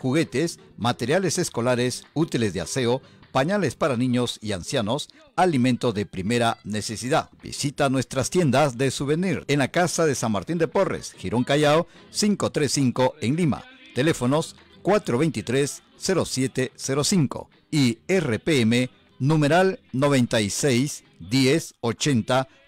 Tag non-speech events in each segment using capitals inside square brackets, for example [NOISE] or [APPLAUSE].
juguetes, materiales escolares, útiles de aseo, pañales para niños y ancianos, alimento de primera necesidad. Visita nuestras tiendas de souvenir en la Casa de San Martín de Porres, Girón Callao 535 en Lima. Teléfonos 423-0705 y RPM numeral 96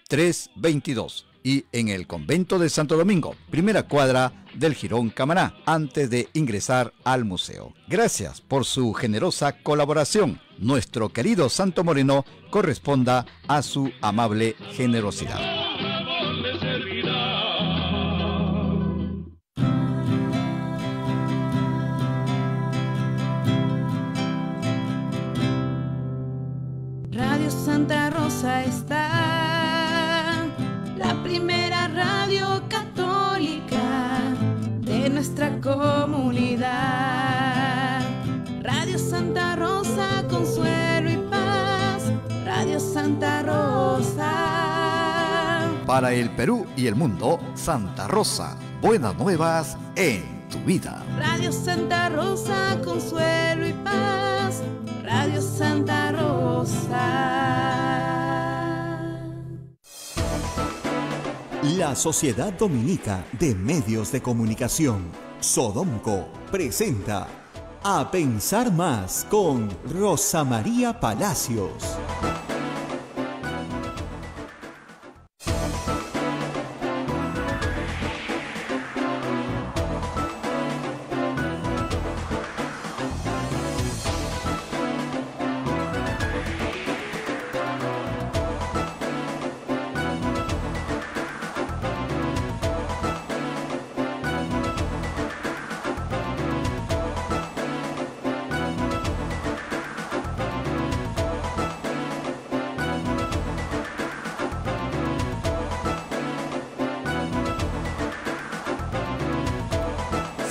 322 y en el convento de Santo Domingo, primera cuadra del Girón Camará antes de ingresar al museo. Gracias por su generosa colaboración. Nuestro querido Santo Moreno corresponda a su amable generosidad. Radio Santa Rosa está comunidad. Radio Santa Rosa, consuelo y paz. Radio Santa Rosa. Para el Perú y el mundo, Santa Rosa, buenas nuevas en tu vida. Radio Santa Rosa, consuelo y paz. Radio Santa Rosa. La Sociedad Dominica de Medios de Comunicación Sodomco presenta A Pensar Más con Rosa María Palacios.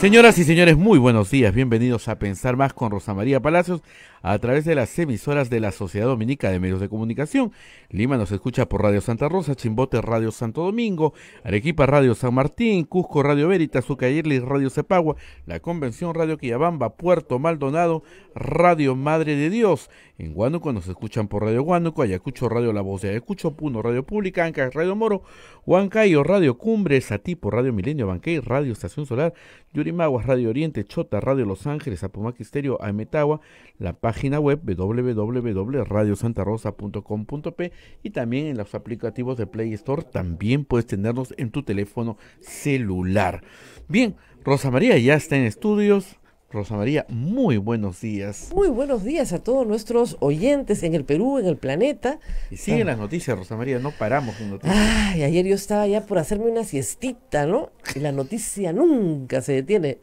Señoras y señores, muy buenos días. Bienvenidos a Pensar Más con Rosa María Palacios a través de las emisoras de la Sociedad Dominica de Medios de Comunicación. Lima nos escucha por Radio Santa Rosa, Chimbote Radio Santo Domingo, Arequipa Radio San Martín, Cusco Radio Veritas, Ucayerli Radio Cepagua, La Convención Radio Quillabamba, Puerto Maldonado, Radio Madre de Dios en Huánuco nos escuchan por Radio Huánuco, Ayacucho Radio La Voz de Ayacucho, Puno Radio Pública, Anca Radio Moro, Huancayo Radio Cumbres, Satipo, Radio Milenio, Banquey Radio Estación Solar, Yurimaguas Radio Oriente, Chota Radio Los Ángeles, Apumac Ametagua, la página web www.radiosantarosa.com.p y también en los aplicativos de Play Store también puedes tenernos en tu teléfono celular. Bien, Rosa María ya está en estudios. Rosa María, muy buenos días. Muy buenos días a todos nuestros oyentes en el Perú, en el planeta. Y siguen ah. las noticias, Rosa María, no paramos con noticias. Ay, ayer yo estaba ya por hacerme una siestita, ¿no? Y la noticia nunca se detiene.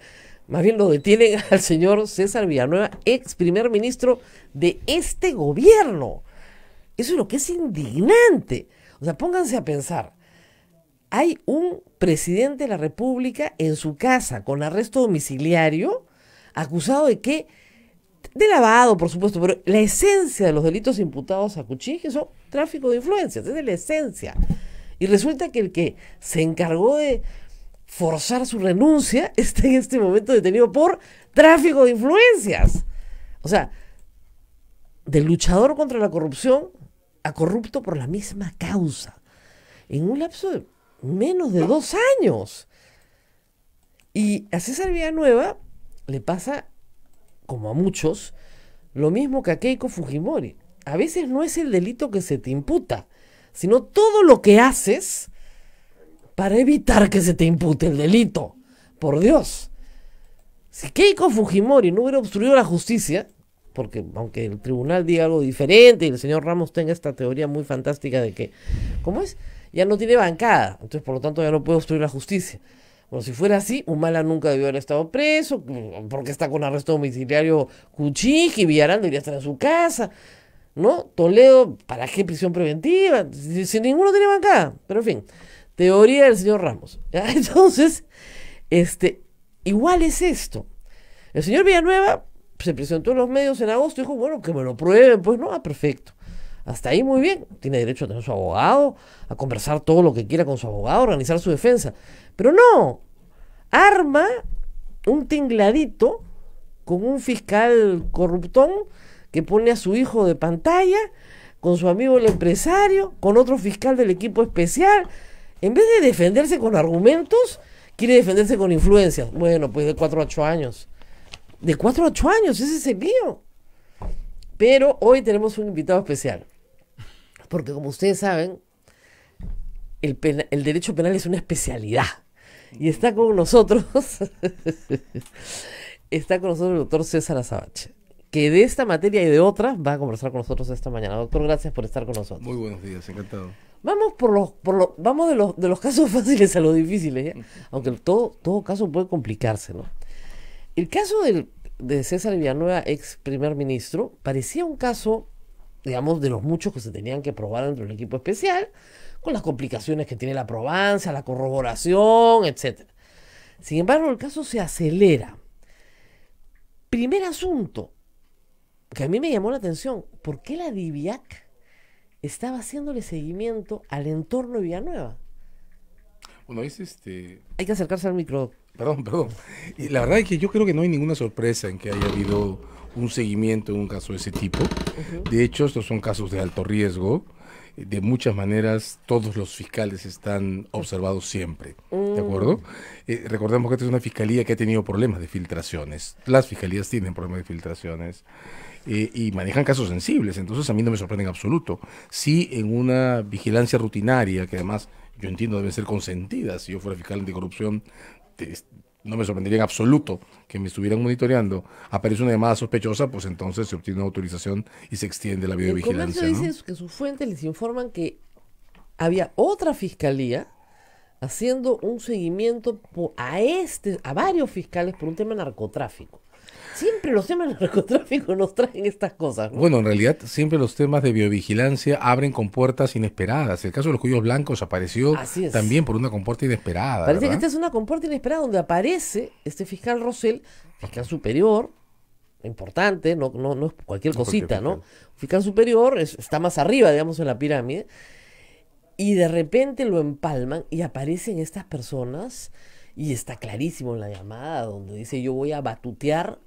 Más bien lo detienen [LAUGHS] al señor César Villanueva, ex primer ministro de este gobierno. Eso es lo que es indignante. O sea, pónganse a pensar hay un presidente de la República en su casa con arresto domiciliario acusado de qué? De lavado, por supuesto, pero la esencia de los delitos imputados a Cuchín son tráfico de influencias, es de la esencia. Y resulta que el que se encargó de forzar su renuncia [LAUGHS] está en este momento detenido por tráfico de influencias. O sea, del luchador contra la corrupción a corrupto por la misma causa. En un lapso de menos de dos años. Y a César Villanueva le pasa, como a muchos, lo mismo que a Keiko Fujimori. A veces no es el delito que se te imputa, sino todo lo que haces para evitar que se te impute el delito. Por Dios. Si Keiko Fujimori no hubiera obstruido la justicia, porque aunque el tribunal diga algo diferente y el señor Ramos tenga esta teoría muy fantástica de que, ¿cómo es? Ya no tiene bancada, entonces por lo tanto ya no puede obstruir la justicia. Bueno, si fuera así, Humala nunca debió haber estado preso, porque está con arresto domiciliario y Villarán debería estar en su casa, ¿no? Toledo, ¿para qué prisión preventiva? Si, ninguno tiene bancada, pero en fin, teoría del señor Ramos. [LAUGHS] Ah, entonces, este, igual es esto. El señor Villanueva se presentó en los medios en agosto y dijo, bueno, que me lo prueben, pues no, ah, perfecto. Hasta ahí muy bien, tiene derecho a tener su abogado, a conversar todo lo que quiera con su abogado, organizar su defensa. Pero no, arma un tingladito con un fiscal corruptón que pone a su hijo de pantalla, con su amigo el empresario, con otro fiscal del equipo especial. En vez de defenderse con argumentos, quiere defenderse con influencias. Bueno, pues de 4 a 8 años. De 4 a 8 años, ese es el mío. Pero hoy tenemos un invitado especial. Porque como ustedes saben, el, el derecho penal es una especialidad y está con nosotros, [LAUGHS] está con nosotros el doctor César Azabache, que de esta materia y de otras va a conversar con nosotros esta mañana. Doctor, gracias por estar con nosotros. Muy buenos días, encantado. Vamos por los, por los, vamos de los, de los casos [LAUGHS] fáciles a los difíciles, ¿eh? aunque todo, todo caso puede complicarse, ¿no? El caso del, de César Villanueva, ex primer ministro, parecía un caso, digamos, de los muchos que se tenían que probar dentro del equipo especial, con las complicaciones que tiene la probancia, la corroboración, etcétera. Sin embargo, el caso se acelera. Primer asunto que a mí me llamó la atención, ¿por qué la DIVIAC estaba haciéndole seguimiento al entorno de Villanueva? Bueno, es este... Hay que acercarse al micro. Perdón, perdón. Y la verdad es que yo creo que no hay ninguna sorpresa en que haya habido un seguimiento en un caso de ese tipo. De hecho, estos son casos de alto riesgo de muchas maneras todos los fiscales están observados siempre, ¿de mm. acuerdo? Eh, recordemos que esta es una fiscalía que ha tenido problemas de filtraciones, las fiscalías tienen problemas de filtraciones eh, y manejan casos sensibles, entonces a mí no me sorprende en absoluto. Si en una vigilancia rutinaria, que además yo entiendo debe ser consentida, si yo fuera fiscal anticorrupción, no me sorprendería en absoluto que me estuvieran monitoreando, aparece una llamada sospechosa, pues entonces se obtiene una autorización y se extiende la videovigilancia. El ¿no? dice que sus fuentes les informan que había otra fiscalía haciendo un seguimiento a este, a varios fiscales por un tema de narcotráfico. Siempre los temas de narcotráfico nos traen estas cosas. Bueno, en realidad siempre los temas de biovigilancia abren con puertas inesperadas. El caso de los cuyos blancos apareció también por una compuerta inesperada. Parece que esta es una compuerta inesperada donde aparece este fiscal Rosell, fiscal superior, importante, no, no, no es cualquier cosita, ¿no? fiscal. superior está más arriba, digamos, en la pirámide. Y de repente lo empalman y aparecen estas personas. Y está clarísimo en la llamada donde dice yo voy a batutear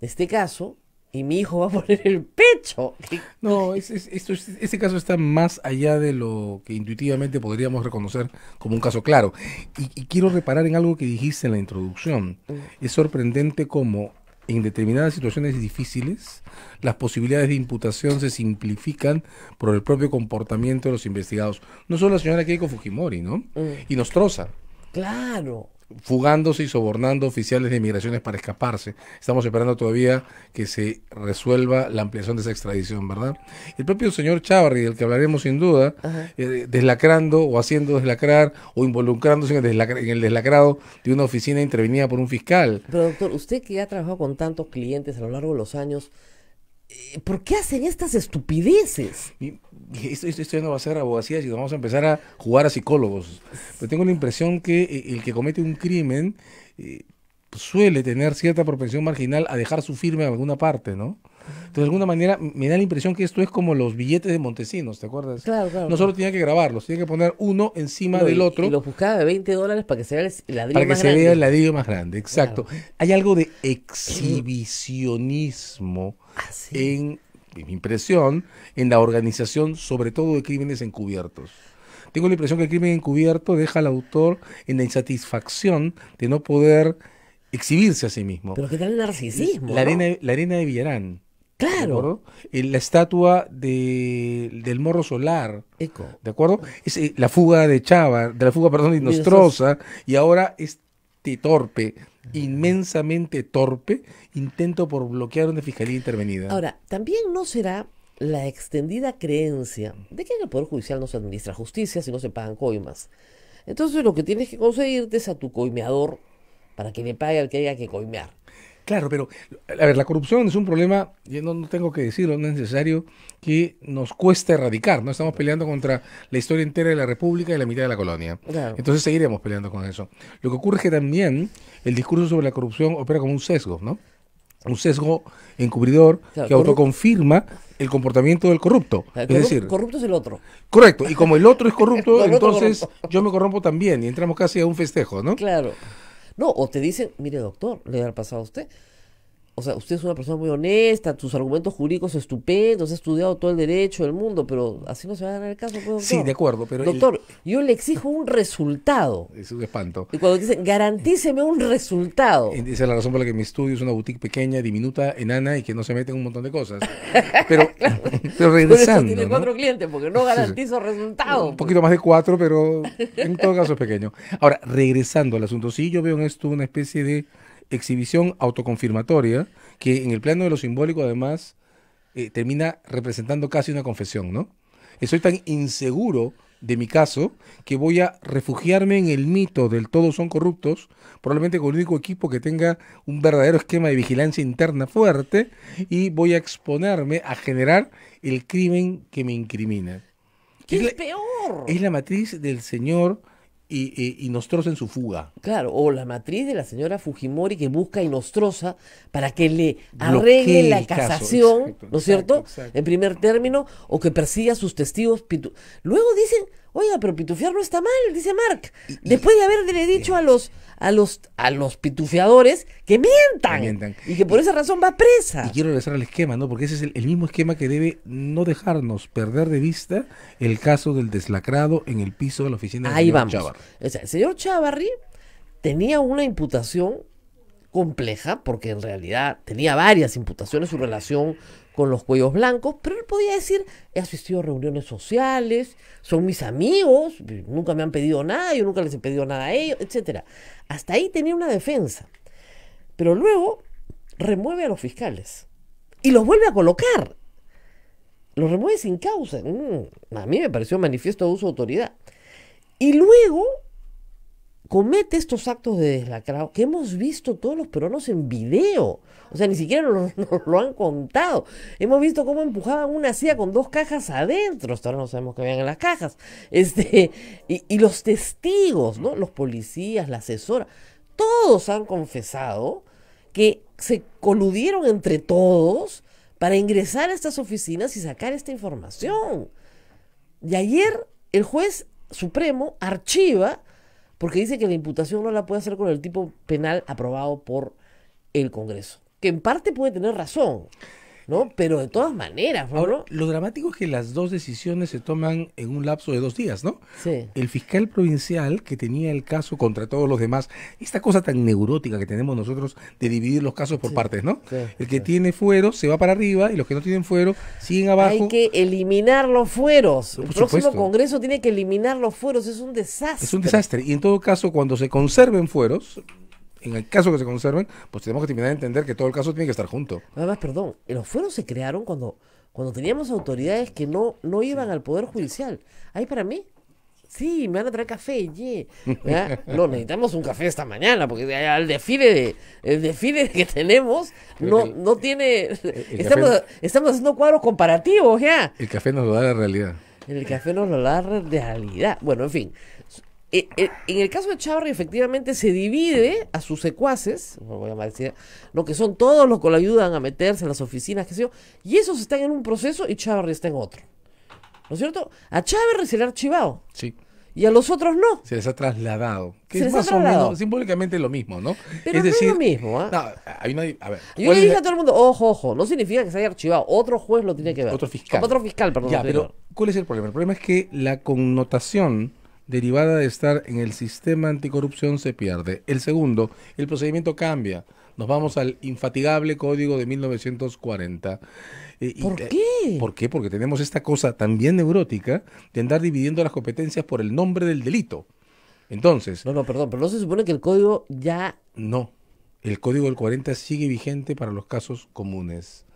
este caso y mi hijo va a [LAUGHS] poner el pecho. No, esto, este caso está más allá de lo que intuitivamente podríamos reconocer como un caso claro. Y, quiero reparar en algo que dijiste en la introducción. Mm. Es sorprendente cómo en determinadas situaciones difíciles las posibilidades de imputación se simplifican por el propio comportamiento de los investigados. No solo la señora Keiko Fujimori, ¿no? Mm. Y Nostroza. Claro fugándose y sobornando oficiales de inmigraciones para escaparse. Estamos esperando todavía que se resuelva la ampliación de esa extradición, ¿verdad? El propio señor Chávarri, del que hablaremos sin duda, eh, deslacrando o haciendo deslacrar o involucrándose en en el, deslacrado de una oficina intervenida por un fiscal. Pero doctor, usted que ha trabajado con tantos clientes a lo largo de los años, eh, ¿Por qué hacen estas estupideces? Esto, ya no va a ser abogacía, sino vamos a empezar a jugar a psicólogos. Pero tengo la impresión que eh, el que comete un crimen eh, suele tener cierta propensión marginal a dejar su firma en alguna parte, ¿no? Entonces, de alguna manera, me da la impresión que esto es como los billetes de Montesinos, ¿te acuerdas? Claro, claro. No solo tenía que grabarlos, tenía que poner uno encima del otro. Y los buscaba de 20 dólares para que se vea el ladrillo más grande. Para que se vea el ladrillo más grande, exacto. Hay algo de exhibicionismo ah, en, mi impresión, en la organización, sobre todo de crímenes encubiertos. Tengo la impresión que el crimen encubierto deja al autor en la insatisfacción de no poder exhibirse a sí mismo. Pero qué tal el narcisismo. La, la arena de Villarán. Claro. La estatua de, del Morro Solar. Eco. ¿De acuerdo? Es, eh, la fuga de Chava, de la fuga, perdón, de Nostrosa, y ahora este torpe, inmensamente torpe, intento por bloquear una fiscalía intervenida. Ahora, también no será la extendida creencia de que en el Poder Judicial no se administra justicia si no se pagan coimas. Entonces lo que tienes que conseguirte es a tu coimeador para que le pague al que haya que coimear. Claro, pero a ver, la corrupción es un problema, y no, tengo que decirlo, no es necesario, que nos cueste erradicar. No estamos peleando contra la historia entera de la República y la mitad de la colonia. Entonces seguiremos peleando con eso. Lo que ocurre es que también el discurso sobre la corrupción opera como un sesgo, ¿no? un sesgo encubridor que autoconfirma el comportamiento del corrupto. es decir, corrupto es el otro. Correcto, y como el otro es [LAUGHS] corrupto, entonces yo me corrompo también y entramos casi a un festejo, ¿no? Claro. No, o te dicen, mire doctor, le ha pasado a usted o sea, usted es una persona muy honesta, tus argumentos jurídicos estupendos, ha estudiado todo el derecho del mundo, pero así no se va a ganar el caso. Pues, sí, de acuerdo, pero... Doctor, yo le exijo un resultado. Es un espanto. Y cuando dicen, garantíceme un resultado. Esa es la razón por la que mi estudio es una boutique pequeña, diminuta, enana y que no se mete en un montón de cosas. [LAUGHS] Pero, regresando... tiene cuatro clientes, porque no garantizo resultados. Un pues. poquito más de cuatro, pero en todo caso es pequeño. Ahora, regresando al asunto, sí, yo veo en esto una especie de exhibición autoconfirmatoria, que en el plano de lo simbólico además eh, termina representando casi una confesión, ¿no? Estoy tan inseguro de mi caso que voy a refugiarme en el mito del todos son corruptos, probablemente con el único equipo que tenga un verdadero esquema de vigilancia interna fuerte y voy a exponerme a generar el crimen que me incrimina. es, peor! Es la matriz del señor y, y, en su fuga. Claro, o la matriz de la señora Fujimori que busca a Nostroza para que le arregle la casación, ¿no es cierto? En primer término, o que persiga a sus testigos. Luego dicen, Oiga, pero pitufiar no está mal, dice Mark. Después de haberle dicho a los, a los, a los pitufiadores que mientan, Y que por esa razón va presa. Y quiero regresar al esquema, ¿no? Porque ese es el, mismo esquema que debe no dejarnos perder de vista el caso del deslacrado en el piso de la oficina del señor vamos. Chavarri. O sea, el señor Chavarri tenía una imputación compleja porque en realidad tenía varias imputaciones, su relación con los cuellos blancos, pero él podía decir, he asistido a reuniones sociales, son mis amigos, nunca me han pedido nada, yo nunca les he pedido nada a ellos, etc. Hasta ahí tenía una defensa. Pero luego remueve a los fiscales y los vuelve a colocar. Los remueve sin causa. Mm, a mí me pareció manifiesto de uso de autoridad. Y luego comete estos actos de deslacrado que hemos visto todos los peruanos en video. O sea, ni siquiera nos, [LAUGHS] lo han contado. Hemos visto cómo empujaban una silla con dos cajas adentro. ahora no sabemos qué habían en las cajas. [LAUGHS] Este, y, los testigos, ¿no? Los policías, la asesora. Todos han confesado que se coludieron entre todos para ingresar a estas oficinas y sacar esta información. Y ayer el juez supremo archiva porque dice que la imputación no la puede hacer con el tipo penal aprobado por el Congreso. Que en parte puede tener razón. ¿no? Pero de todas maneras, lo dramático es que las dos decisiones se toman en un lapso de dos días, ¿no? Sí. El fiscal provincial que tenía el caso contra todos los demás, esta cosa tan neurótica que tenemos nosotros de dividir los casos por partes, ¿no? el que tiene fuero se va para arriba y los que no tienen fuero siguen abajo. Hay que eliminar los fueros. el próximo Congreso tiene que eliminar los fueros, es un desastre. Es un desastre. Y en todo caso, cuando se conserven fueros, en el caso que se conserven, pues tenemos que terminar de entender que todo el caso tiene que estar junto. Además, perdón, los fueros se crearon cuando, cuando teníamos autoridades que no, no iban al Poder Judicial. Ahí para mí, sí, me van a traer café, yeah. no, necesitamos un café esta mañana, porque al desfile de, el desfile que tenemos no, no tiene... [LAUGHS] estamos, estamos haciendo cuadros comparativos, ya. El café nos lo da la realidad. El café nos lo da la realidad. Bueno, en fin. Eh, eh, en el caso de Chávarri, efectivamente se divide a sus secuaces, a decir, lo que son todos los que lo ayudan a meterse en las oficinas, qué sé yo, y esos están en un proceso y Chávarri está en otro. ¿No es cierto? A Chávarri se le ha archivado. Sí. Y a los otros no. Se les ha trasladado. se es más o menos simbólicamente lo mismo, ¿no? es decir, lo mismo, ¿ah? no, hay a ver, Yo le dije a todo el mundo, ojo, ojo, no significa que se haya archivado. Otro juez lo tiene que ver. Otro fiscal. otro fiscal, perdón. Ya, pero ¿cuál es el problema? El problema es que la connotación derivada de estar en el sistema anticorrupción se pierde. El segundo, el procedimiento cambia. Nos vamos al infatigable código de 1940. Eh, ¿Por qué? ¿Por qué? Porque tenemos esta cosa también neurótica de andar dividiendo las competencias por el nombre del delito. Entonces. No, no, perdón, pero no se supone que el código ya. No. El código del 40 sigue vigente para los casos comunes.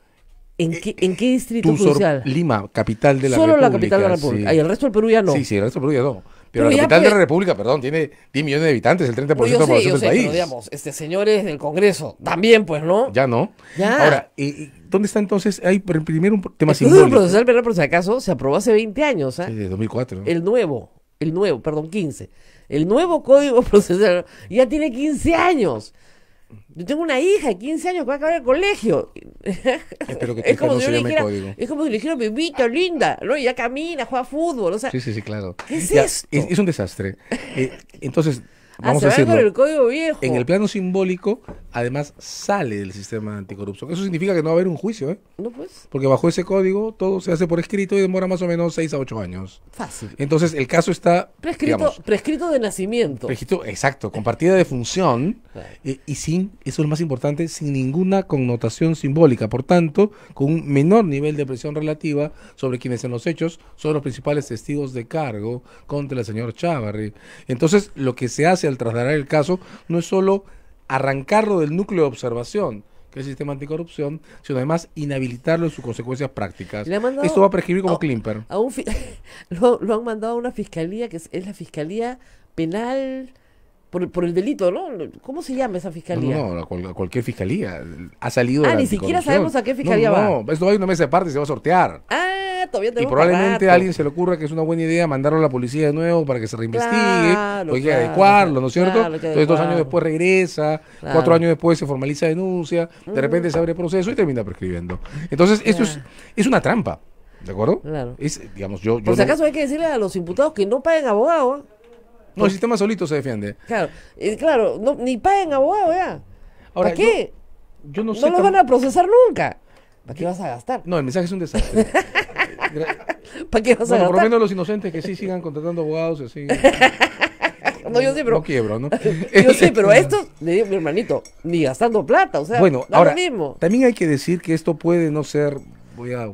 ¿En, eh, qué, eh, distrito judicial? Lima, capital de la República. Solo la capital de la República. y el resto del Perú ya no. Sí, sí, el resto del Perú ya no. Pero, la capital de la República, perdón, tiene 10 millones de habitantes, el 30% de la población sé, del sé, Pero, digamos, este, señores del Congreso, también, pues, ¿no? Ya no. Ahora, ¿y, ¿dónde está entonces? Hay primero un tema el simbólico. El procesal penal, por si acaso, se aprobó hace 20 años, ¿eh? Sí, de 2004. El nuevo, el nuevo, perdón, 15. El nuevo código [LAUGHS] procesal ya tiene 15 años. Yo tengo una hija de 15 años que va a acabar el colegio. [LAUGHS] [LAUGHS] es, como si dijera, es como si le dijera, bebita linda, ¿no? Y ya camina, juega fútbol, o sea. Sí, sí, sí, claro. es esto? Es, un desastre. Eh, entonces, Ah, el código viejo. En el plano simbólico, además, sale del sistema anticorrupción. Eso significa que no va a haber un juicio, ¿eh? No, pues. Porque bajo ese código todo se hace por escrito y demora más o menos 6 a 8 años. Fácil. Entonces, el caso está. Prescrito, prescrito de nacimiento. Prescrito, exacto, compartida de función eh, y sin, eso es lo más importante, sin ninguna connotación simbólica. Por tanto, con un menor nivel de presión relativa sobre quienes en los hechos son los principales testigos de cargo contra el señor Chávarri. Entonces, lo que se hace al trasladar el caso no es solo arrancarlo del núcleo de observación, que es el sistema anticorrupción, sino además inhabilitarlo en sus consecuencias prácticas. Esto va a prescribir como Klimper. [LAUGHS] lo, han mandado a una fiscalía que es la fiscalía penal por, el delito, ¿no? ¿Cómo se llama esa fiscalía? No, cualquier fiscalía. Ha salido. Ah, de la ni siquiera sabemos a qué fiscalía no, no, va. No, esto hay una mesa de parte se va a sortear. Ah, todavía tenemos Y probablemente a alguien se le ocurra que es una buena idea mandarlo a la policía de nuevo para que se reinvestigue, hay que pues adecuarlo, ¿no es cierto? Entonces dos años después regresa, cuatro años después se formaliza denuncia, de mm. repente se abre proceso y termina prescribiendo. Entonces, esto es, es una trampa. ¿De acuerdo? Claro. digamos, yo, Por si acaso hay que decirle a los imputados que no paguen abogado. ¿ah? No, el sistema solito se defiende. Claro, claro no, ni paguen abogados ya. ¿Para qué? Yo, no, sé no lo van a procesar nunca. ¿Para qué vas a gastar? No, el mensaje es un desastre. [LAUGHS] ¿Para qué vas a gastar? Por lo menos los inocentes que sí sigan contratando abogados y así. [LAUGHS] no, yo sí, pero. No quiebro, ¿no? [LAUGHS] yo sí, pero a estos, le digo, mi hermanito, ni gastando plata, o sea, bueno, ahora, mismo. También hay que decir que esto puede no ser, voy a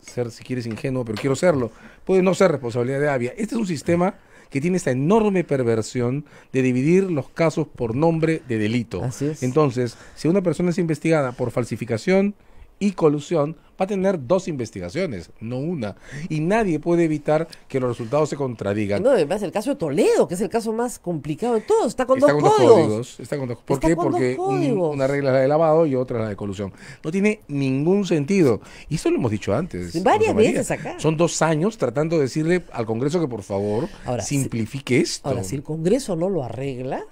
ser si quieres ingenuo, pero quiero serlo, puede no ser responsabilidad de Avia. Este es un sistema que tiene esa enorme perversión de dividir los casos por nombre de delito. Así es. Entonces, si una persona es investigada por falsificación, y colusión va a tener dos investigaciones, no una. Y nadie puede evitar que los resultados se contradigan. No, además el caso de Toledo, que es el caso más complicado de todos, está con, está dos, con códigos. Está con dos ¿Por qué? Porque una regla es la de lavado y otra es la de colusión. No tiene ningún sentido. Y eso lo hemos dicho antes. Varias veces acá. Son dos años tratando de decirle al Congreso que por favor ahora, simplifique esto. Ahora, si el Congreso no lo arregla,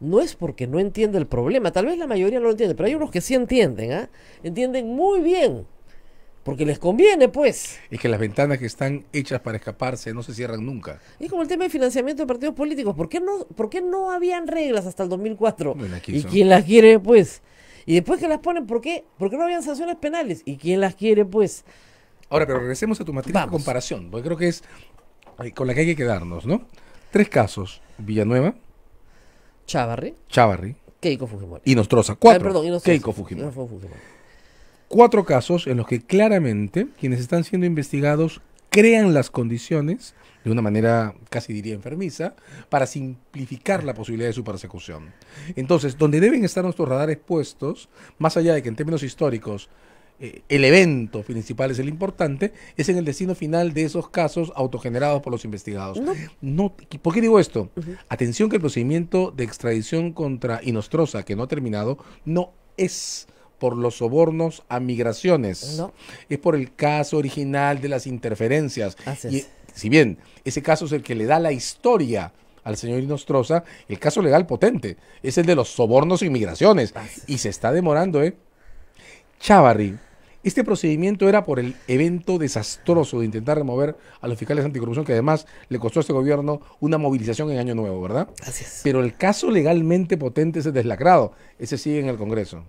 no es porque no entiende el problema. Tal vez la mayoría no lo entiende, pero hay unos que sí entienden, ¿ah? Entienden muy bien. Porque les conviene, pues. Y que las ventanas que están hechas para escaparse no se cierran nunca. Y como el tema de financiamiento de partidos políticos, ¿por qué no, por no habían reglas hasta el 2004? ¿Y quién las quiere, pues? Y después que las ponen, ¿por qué? ¿Por qué no habían sanciones penales? ¿Y quién las quiere, pues? Ahora, pero regresemos a tu matriz de comparación, porque creo que es eh, con la que hay que quedarnos, ¿no? Tres casos, Villanueva, Chavarri. Chavarri. Keiko Fujimori. Y Nostroza. Cuatro. perdón, Keiko Fujimori. Cuatro casos en los que claramente quienes están siendo investigados crean las condiciones, de una manera casi diría enfermiza, para simplificar la posibilidad de su persecución. Entonces, donde deben estar nuestros radares puestos, más allá de que en términos históricos eh, el evento principal es el importante, es en el destino final de esos casos autogenerados por los investigados. No. ¿Por qué digo esto? Atención que el procedimiento de extradición contra Inostrosa, que no ha terminado, no es por los sobornos a migraciones. Es por el caso original de las interferencias. Y, si bien ese caso es el que le da la historia al señor Inostroza, el caso legal potente es el de los sobornos y migraciones. Y se está demorando, ¿eh? Chavarri este procedimiento era por el evento desastroso de intentar remover a los fiscales anticorrupción, que además le costó a este gobierno una movilización en Año Nuevo, ¿verdad? Así es. Pero el caso legalmente potente es deslacrado. Ese sigue en el Congreso.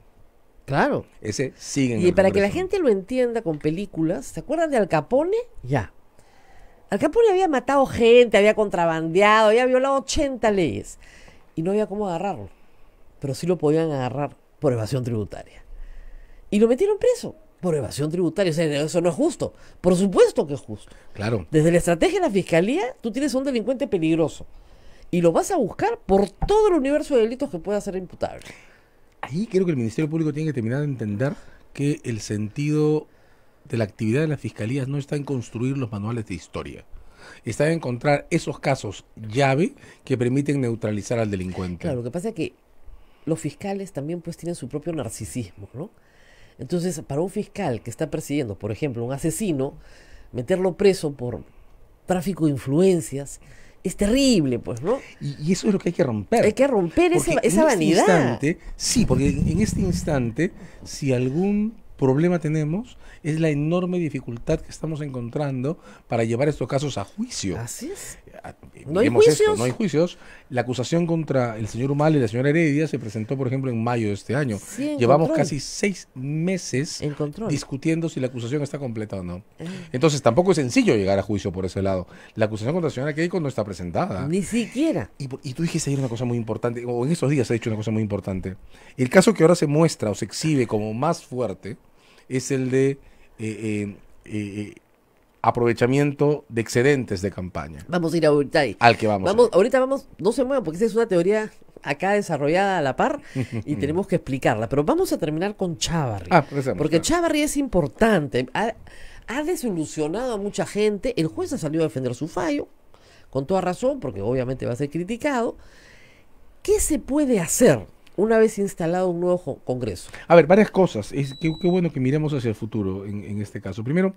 Claro. Ese sigue en el Congreso. Y para que la gente lo entienda con películas, ¿se acuerdan de Al Capone? Ya. Al Capone había matado gente, había contrabandeado, había violado 80 leyes. Y no había cómo agarrarlo. Pero sí lo podían agarrar por evasión tributaria. Y lo metieron preso por evasión tributaria. O sea, eso no es justo. Por supuesto que es justo. Claro. Desde la estrategia de la fiscalía, tú tienes a un delincuente peligroso y lo vas a buscar por todo el universo de delitos que pueda ser imputable. Ahí creo que el Ministerio Público tiene que terminar de entender que el sentido de la actividad de las fiscalías no está en construir los manuales de historia. Está en encontrar esos casos llave que permiten neutralizar al delincuente. Claro, lo que pasa es que los fiscales también pues tienen su propio narcisismo, ¿no? Entonces, para un fiscal que está persiguiendo, por ejemplo, un asesino, meterlo preso por tráfico de influencias, es terrible, pues, ¿no? Y, eso es lo que hay que romper. Hay que romper esa, este vanidad. sí, porque en este instante, si algún problema tenemos es la enorme dificultad que estamos encontrando para llevar estos casos a juicio. Así es. Ah, no hay juicios. La acusación contra el señor Humal y la señora Heredia se presentó, por ejemplo, en mayo de este año. Llevamos casi seis meses discutiendo si la acusación está completa o no. Eh. Entonces tampoco es sencillo llegar a juicio por ese lado. La acusación contra la señora Keiko no está presentada. Ni siquiera. Y, tú dijiste ahí una cosa muy importante, o en esos días se ha dicho una cosa muy importante. El caso que ahora se muestra o se exhibe como más fuerte es el de eh, eh, eh, aprovechamiento de excedentes de campaña. Vamos a ir ahorita ahí. Al que vamos. vamos ahorita vamos, no se muevan porque esa es una teoría acá desarrollada a la par y [LAUGHS] tenemos que explicarla. Pero vamos a terminar con Chavarri. Ah, porque Chavarri es importante. ha, desilusionado a mucha gente. El juez ha salido a defender su fallo, con toda razón, porque obviamente va a ser criticado. ¿Qué se puede hacer? una vez instalado un nuevo Congreso? A ver, varias cosas. Es, qué, bueno que miremos hacia el futuro en, en este caso. Primero,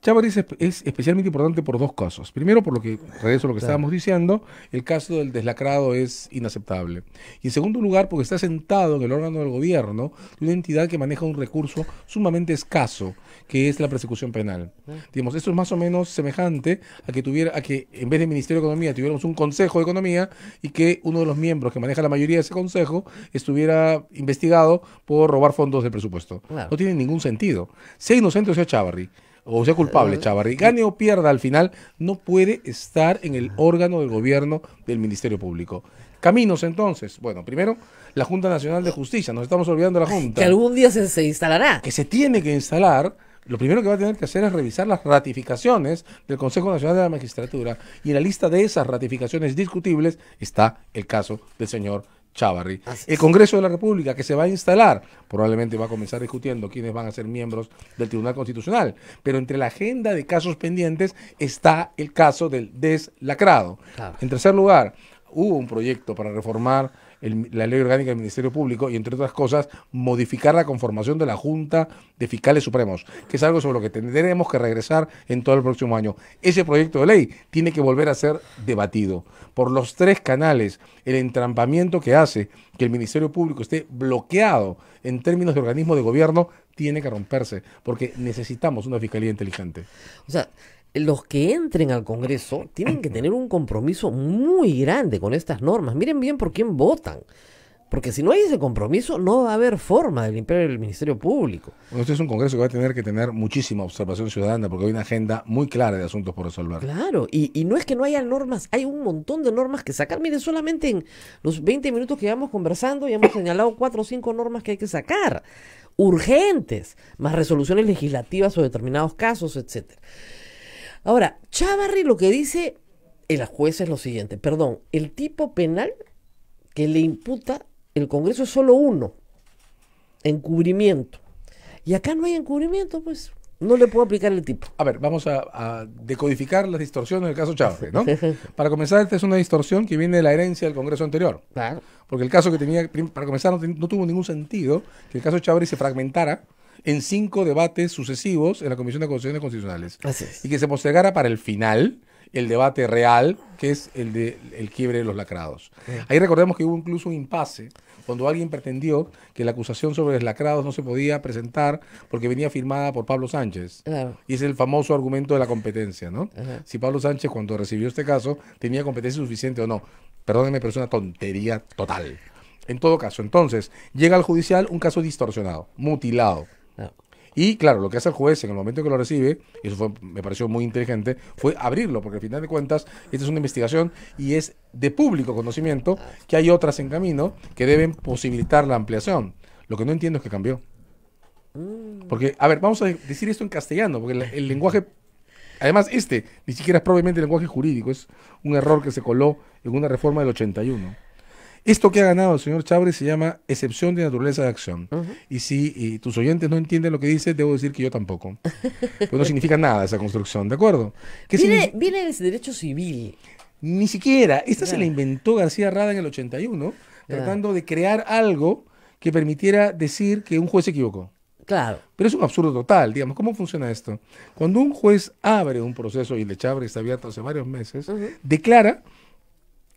Chavarri es, especialmente importante por dos casos. Primero, por lo que regreso a lo que estábamos diciendo, el caso del deslacrado es inaceptable. Y en segundo lugar, porque está sentado en el órgano del gobierno de una entidad que maneja un recurso sumamente escaso, que es la persecución penal. Ah. Digamos, esto es más o menos semejante a que tuviera, a que en vez del Ministerio de Economía tuviéramos un Consejo de Economía y que uno de los miembros que maneja la mayoría de ese consejo estuviera investigado por robar fondos del presupuesto. No tiene ningún sentido. Sea inocente o sea Chavarri o sea culpable, ah. Chavarri, gane o pierda al final, no puede estar en el ah. órgano del gobierno del Ministerio Público. Caminos entonces. Bueno, primero, la Junta Nacional de Justicia, nos estamos olvidando de la Junta. Que algún día se, se instalará. Que se tiene que instalar. Lo primero que va a tener que hacer es revisar las ratificaciones del Consejo Nacional de la Magistratura. Y en la lista de esas ratificaciones discutibles está el caso del señor Chavarri. El Congreso de la República que se va a instalar probablemente va a comenzar discutiendo quiénes van a ser miembros del Tribunal Constitucional, pero entre la agenda de casos pendientes está el caso del deslacrado. En tercer lugar, hubo un proyecto para reformar la ley orgánica del Ministerio Público y, entre otras cosas, modificar la conformación de la Junta de Fiscales Supremos, que es algo sobre lo que tendremos que regresar en todo el próximo año. Ese proyecto de ley tiene que volver a ser debatido por los tres canales, el entrampamiento que hace que el Ministerio Público esté bloqueado en términos de organismo de gobierno tiene que romperse, porque necesitamos una fiscalía inteligente. O sea, los que entren al Congreso tienen que tener un compromiso muy grande con estas normas. Miren bien por quién votan. Porque si no hay ese compromiso, no va a haber forma de limpiar el Ministerio Público. este es un Congreso que va a tener que tener muchísima observación ciudadana porque hay una agenda muy clara de asuntos por resolver. Claro, y, no es que no haya normas, hay un montón de normas que sacar. miren solamente en los 20 minutos que llevamos conversando ya hemos señalado cuatro o cinco normas que hay que sacar, urgentes, más resoluciones legislativas o determinados casos, etcétera. Ahora, Chavarri lo que dice el juez es lo siguiente, perdón, el tipo penal que le imputa el Congreso es solo uno, encubrimiento. Y acá no hay encubrimiento, pues no le puedo aplicar el tipo. A ver, vamos a, decodificar las distorsiones del caso Chávez, ¿no? [LAUGHS] para comenzar, esta es una distorsión que viene de la herencia del Congreso anterior. Claro. Porque el caso que tenía, para comenzar, no, tuvo ningún sentido que el caso Chávez se fragmentara en cinco debates sucesivos en la Comisión de Constituciones Constitucionales. Así Y que se postergara para el final el debate real, que es el de el quiebre de los lacrados. Ahí recordemos que hubo incluso un impasse cuando alguien pretendió que la acusación sobre los lacrados no se podía presentar porque venía firmada por Pablo Sánchez. Y es el famoso argumento de la competencia, ¿no? Si Pablo Sánchez cuando recibió este caso tenía competencia suficiente o no. Perdónenme, pero es una tontería total. En todo caso, entonces, llega al judicial un caso distorsionado, mutilado, y claro, lo que hace el juez en el momento que lo recibe, y eso me pareció muy inteligente, fue abrirlo, porque al final de cuentas, esta es una investigación y es de público conocimiento que hay otras en camino que deben posibilitar la ampliación. Lo que no entiendo es que cambió. Porque, a ver, vamos a decir esto en castellano, porque el, lenguaje Además, este ni siquiera es probablemente lenguaje jurídico, es un error que se coló en una reforma del 81. Esto que ha ganado el señor Chávez se llama excepción de naturaleza de acción. Y si tus oyentes no entienden lo que dice, debo decir que yo tampoco. Pues no significa [LAUGHS] nada esa construcción, ¿de acuerdo? viene, viene del derecho civil. Ni siquiera. Esta se la inventó García Rada en el 81, tratando de crear algo que permitiera decir que un juez se equivocó. Claro. Pero es un absurdo total, digamos. ¿Cómo funciona esto? Cuando un juez abre un proceso y de Chávez está abierto hace varios meses, declara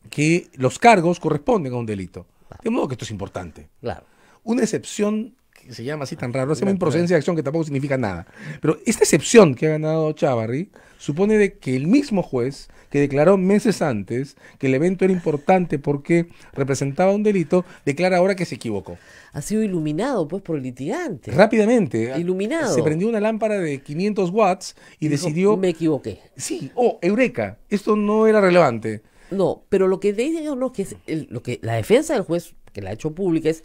que los cargos corresponden a un delito. De modo que esto es importante. Claro. Una excepción que se llama así tan raro, hacemos improcedencia de acción que tampoco significa nada. Pero esta excepción que ha ganado Chavarri supone de que el mismo juez que declaró meses antes que el evento era importante porque representaba un delito, declara ahora que se equivocó. Ha sido iluminado pues por el litigante. Rápidamente. Iluminado. Se prendió una lámpara de 500 watts y, decidió... Me equivoqué. Sí, oh, eureka, esto no era relevante. No, pero lo que dicen que es el, lo que la defensa del juez que la ha hecho pública es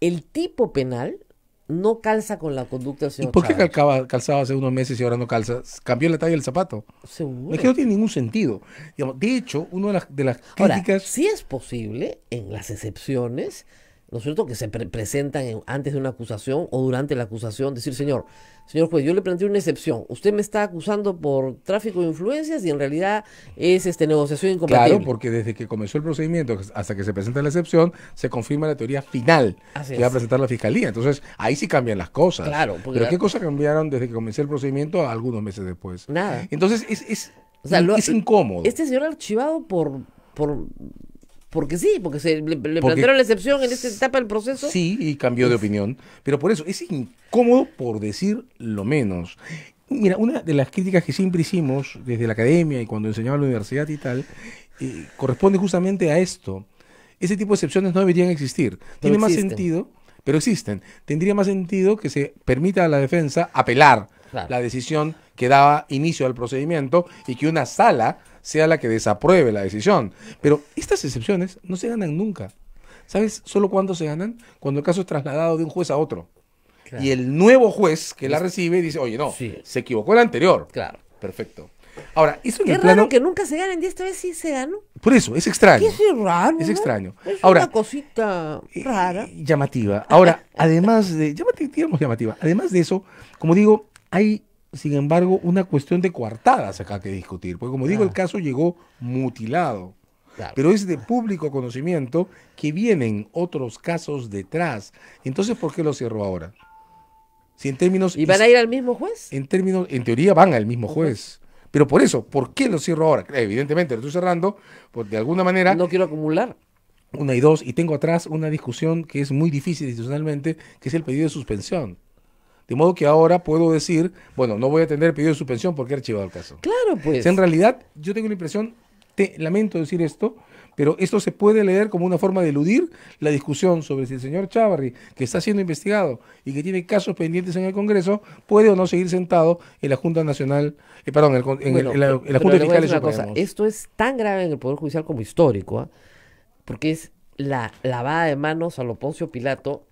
el tipo penal no calza con la conducta del señor ¿Y por qué calzaba hace unos meses y ahora no calza? Cambió la talla del zapato. Seguro. Es que no tiene ningún sentido. de hecho, una de las, de las críticas... es posible, en las excepciones, ¿no es cierto?, que se presentan antes de una acusación o durante la acusación, decir, señor, señor juez, yo le planteé una excepción, usted me está acusando por tráfico de influencias y en realidad es este negociación incompatible. Claro, porque desde que comenzó el procedimiento hasta que se presenta la excepción, se confirma la teoría final que va a presentar la fiscalía. Entonces, ahí sí cambian las cosas. Claro. Porque Pero ¿qué cosas cambiaron desde que comencé el procedimiento a algunos meses después? Nada. Entonces, es... es, incómodo. Este señor archivado por, por porque sí, porque se le, plantearon la excepción en esta etapa del proceso. Sí, y cambió de opinión. Pero por eso es incómodo, por decir lo menos. Mira, una de las críticas que siempre hicimos desde la academia y cuando enseñaba en la universidad y tal, eh, corresponde justamente a esto. Ese tipo de excepciones no deberían existir. Tiene más sentido, pero existen. Tendría más sentido que se permita a la defensa apelar la decisión que daba inicio al procedimiento y que una sala sea la que desapruebe la decisión. Pero estas excepciones no se ganan nunca. ¿Sabes solo cuándo se ganan? Cuando el caso es trasladado de un juez a otro. Y el nuevo juez que la recibe dice, oye, no, se equivocó el anterior. Claro. Perfecto. Ahora, eso en raro que nunca se ganen, y esta vez sí se ganó. Por eso, es extraño. Qué es raro. Es extraño. Es Ahora, una cosita eh, rara. llamativa. Ahora, [LAUGHS] además de. Llamativa, digamos llamativa. Además de eso, como digo, hay sin embargo, una cuestión de coartadas acá que discutir, porque como digo, el caso llegó mutilado. Pero es de público conocimiento que vienen otros casos detrás. Entonces, ¿por qué lo cierro ahora? Si en términos ¿Y van a ir al mismo juez? En términos, en teoría van al mismo juez. Pero por eso, ¿por qué lo cierro ahora? Evidentemente lo estoy cerrando, porque de alguna manera. No quiero acumular. Una y dos, y tengo atrás una discusión que es muy difícil institucionalmente, que es el pedido de suspensión. De modo que ahora puedo decir, bueno, no voy a tener pedido de suspensión porque he archivado el caso. Claro, pues. en realidad, yo tengo la impresión, te, lamento decir esto, pero esto se puede leer como una forma de eludir la discusión sobre si el señor Chavarri, que está siendo investigado y que tiene casos pendientes en el Congreso, puede o no seguir sentado en la Junta Nacional, eh, perdón, en, el, la, Junta Fiscal cosa, Esto es tan grave en el Poder Judicial como histórico, ¿ah? porque es la lavada de manos a lo Poncio Pilato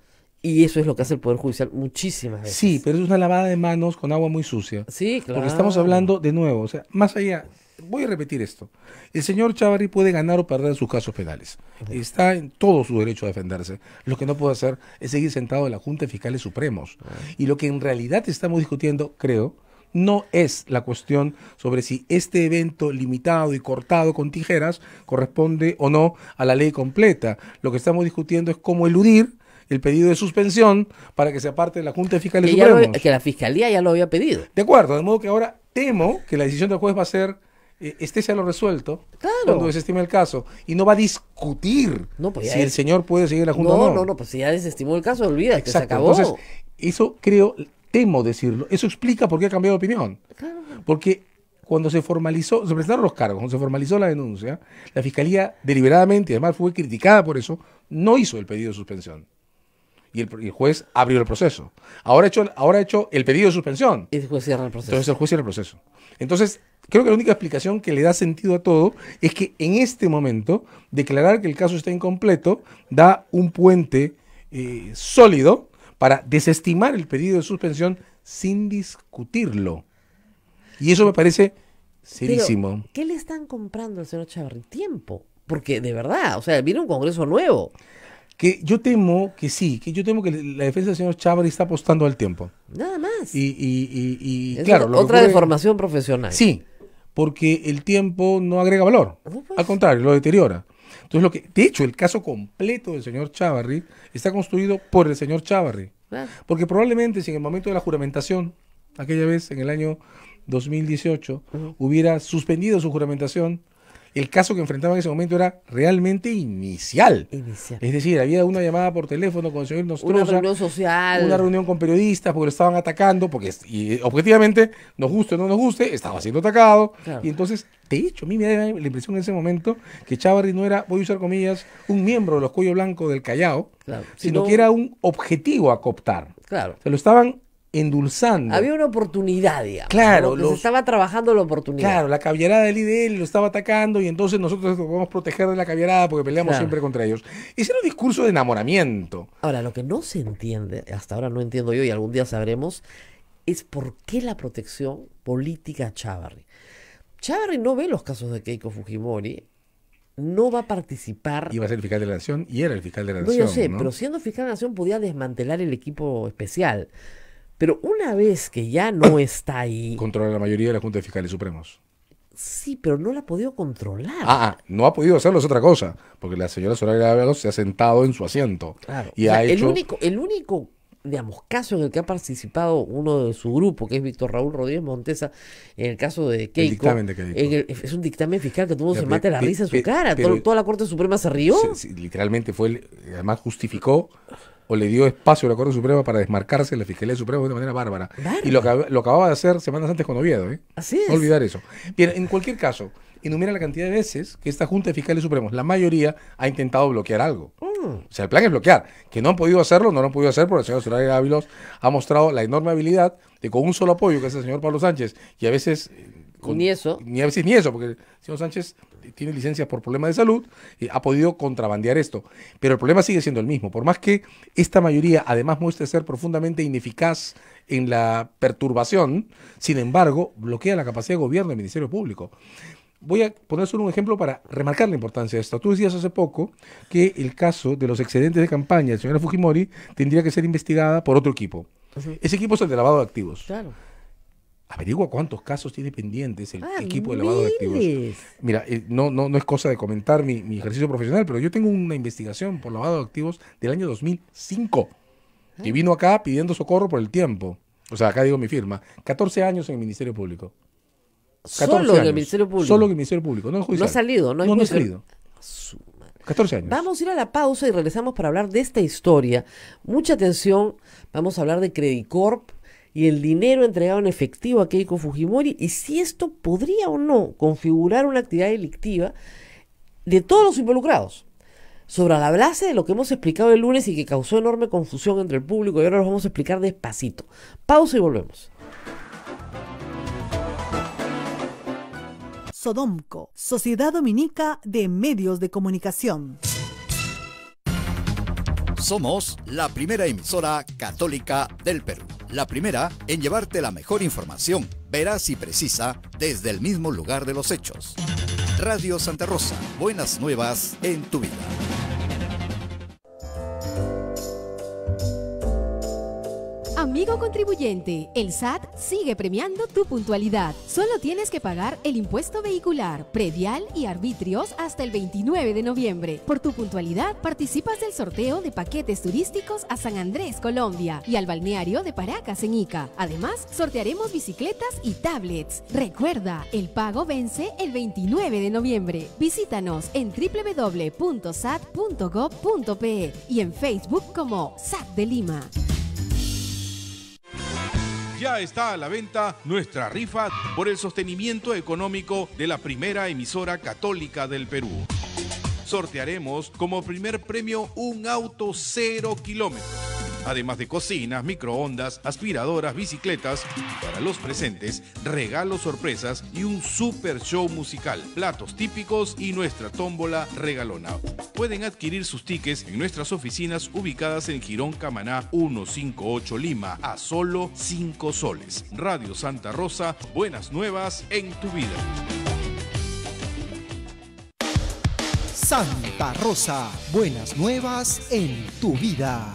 y eso es lo que hace el Poder Judicial muchísimas veces. Sí, pero es una lavada de manos con agua muy sucia. Sí, claro. Porque estamos hablando de nuevo, o sea, más allá, voy a repetir esto. El señor Chavarri puede ganar o perder sus casos penales. Está en todo su derecho a defenderse. Lo que no puede hacer es seguir sentado en la Junta de Fiscales Supremos. Y lo que en realidad estamos discutiendo, creo, no es la cuestión sobre si este evento limitado y cortado con tijeras corresponde o no a la ley completa. Lo que estamos discutiendo es cómo eludir el pedido de suspensión para que se aparte de la Junta de Fiscales que que la Fiscalía ya lo había pedido. De acuerdo, de modo que ahora temo que la decisión del juez va a ser eh, este sea lo resuelto cuando desestime el caso y no va a discutir pues si el señor puede seguir la junta no, o no. No, no, pues si ya desestimó el caso, olvida que se acabó. eso creo, temo decirlo, eso explica por qué ha cambiado de opinión. Porque cuando se formalizó, se presentaron los cargos, cuando se formalizó la denuncia, la fiscalía deliberadamente, y además fue criticada por eso, no hizo el pedido de suspensión y el, juez abrió el proceso. Ahora ha, hecho, ahora hecho el pedido de suspensión. Y el juez cierra el proceso. Entonces el juez cierra el proceso. Entonces, creo que la única explicación que le da sentido a todo es que en este momento declarar que el caso está incompleto da un puente eh, sólido para desestimar el pedido de suspensión sin discutirlo. Y eso me parece serísimo. ¿Qué le están comprando al señor Chavarri? Tiempo. Porque de verdad, o sea, viene un Congreso nuevo. Que yo temo que sí, que yo temo que la defensa del señor Chávez está apostando al tiempo. Nada más. Y, y, y, claro. Otra deformación profesional. Sí, porque el tiempo no agrega valor. Pues. Al contrario, lo deteriora. Entonces, lo que, de hecho, el caso completo del señor Chavarri está construido por el señor Chavarri. Ah. Porque probablemente si en el momento de la juramentación, aquella vez en el año 2018, hubiera suspendido su juramentación, el caso que enfrentaba en ese momento era realmente inicial. inicial. Es decir, había una llamada por teléfono con el señor Una reunión social. Una reunión con periodistas porque lo estaban atacando, porque y, eh, objetivamente, nos guste o no nos guste, estaba siendo atacado. Y entonces, de hecho, a mí me da la impresión en ese momento que Chávarri no era, voy a usar comillas, un miembro de los cuello Blanco del Callao, sino, sino, que era un objetivo a cooptar. Claro. Se lo estaban endulzando. Había una oportunidad, digamos. Claro. se estaba trabajando la oportunidad. Claro, la caballerada del IDL lo estaba atacando y entonces nosotros nos podemos proteger de la caballerada porque peleamos siempre contra ellos. Hicieron un discurso de enamoramiento. Ahora, lo que no se entiende, hasta ahora no entiendo yo y algún día sabremos, es por qué la protección política a Chávarri. Chávarri no ve los casos de Keiko Fujimori, no va a participar. Iba a ser fiscal de la Nación y era el fiscal de la Nación. No, yo sé, pero siendo fiscal de la Nación podía desmantelar el equipo especial. Pero una vez que ya no [COUGHS] está ahí. Controla la mayoría de la Junta de Fiscales Supremos. Sí, pero no la ha podido controlar. Ah, ah, no ha podido hacerlo, es otra cosa. Porque la señora Soraya Ábalos se ha sentado en su asiento. Claro. Y el, único, el único, digamos, caso en el que ha participado uno de su grupo, que es Víctor Raúl Rodríguez Montesa, en el caso de Keiko. El es un dictamen fiscal que todo se mata la risa en su cara. toda, la Corte Suprema se rió. literalmente fue, el, además justificó o le dio espacio a la Corte Suprema para desmarcarse de la Fiscalía Suprema de manera bárbara. Y lo, lo, acababa de hacer semanas antes con Oviedo. ¿eh? Así es. No olvidar eso. Bien, en cualquier caso, enumera la cantidad de veces que esta Junta de Fiscales Supremos, la mayoría, ha intentado bloquear algo. Mm. O sea, el plan es bloquear. Que no han podido hacerlo, no lo han podido hacer, porque el señor Soraya Ávilos ha mostrado la enorme habilidad de con un solo apoyo, que es el señor Pablo Sánchez, y a veces... Eh, con, ni eso. a veces ni eso, porque el señor Sánchez tiene licencias por problemas de salud, ha podido contrabandear esto. Pero el problema sigue siendo el mismo. Por más que esta mayoría además muestre ser profundamente ineficaz en la perturbación, sin embargo, bloquea la capacidad de gobierno del Ministerio Público. Voy a poner solo un ejemplo para remarcar la importancia de esto. Tú decías hace poco que el caso de los excedentes de campaña del señor Fujimori tendría que ser investigada por otro equipo. Ese equipo es el de lavado de activos. Claro. Averigua cuántos casos tiene pendientes el ah, equipo de lavado de activos. Mira, eh, no, no, es cosa de comentar mi, ejercicio profesional, pero yo tengo una investigación por lavado de activos del año 2005, y vino acá pidiendo socorro por el tiempo. O sea, acá digo mi firma. 14 años en el Ministerio Público. solo en el Ministerio Público. Solo en el Ministerio Público, no No ha salido, no, no ha salido. 14 ah, años. Vamos a ir a la pausa y regresamos para hablar de esta historia. Mucha atención, vamos a hablar de Credicorp y el dinero entregado en efectivo a Keiko Fujimori y si esto podría o no configurar una actividad delictiva de todos los involucrados. Sobre la base de lo que hemos explicado el lunes y que causó enorme confusión entre el público y ahora lo vamos a explicar despacito. Pausa y volvemos. Sodomco, Sociedad Dominica de Medios de Comunicación. Somos la primera emisora católica del Perú. La primera en llevarte la mejor información, veraz y precisa, desde el mismo lugar de los hechos. Radio Santa Rosa, buenas nuevas en tu vida. Amigo contribuyente, el SAT sigue premiando tu puntualidad. Solo tienes que pagar el impuesto vehicular, predial y arbitrios hasta el 29 de noviembre. Por tu puntualidad, participas del sorteo de paquetes turísticos a San Andrés, Colombia y al balneario de Paracas en Ica. Además, sortearemos bicicletas y tablets. Recuerda, el pago vence el 29 de noviembre. Visítanos en www.sat.gov.pe y en Facebook como SAT de Lima ya está a la venta nuestra rifa por el sostenimiento económico de la primera emisora católica del Perú. Sortearemos como primer premio un auto cero kilómetros además de cocinas, microondas, aspiradoras, bicicletas y para los presentes, regalos sorpresas y un super show musical, platos típicos y nuestra tómbola regalona. Pueden adquirir sus tickets en nuestras oficinas ubicadas en Girón Camaná 158 Lima a solo 5 soles. Radio Santa Rosa, buenas nuevas en tu vida. Santa Rosa, buenas nuevas en tu vida.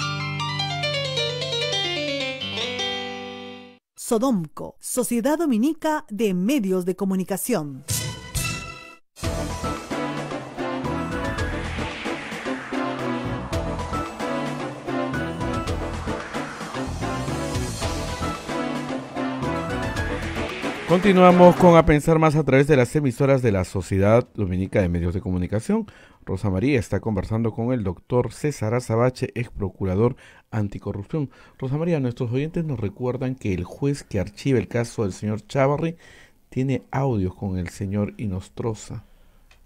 Sodomco, Sociedad Dominica de Medios de Comunicación. Continuamos con A Pensar Más a través de las emisoras de la Sociedad Dominica de Medios de Comunicación. Rosa María está conversando con el doctor César Azabache, ex procurador anticorrupción. Rosa María, nuestros oyentes nos recuerdan que el juez que archiva el caso del señor Chavarri tiene audios con el señor Inostroza.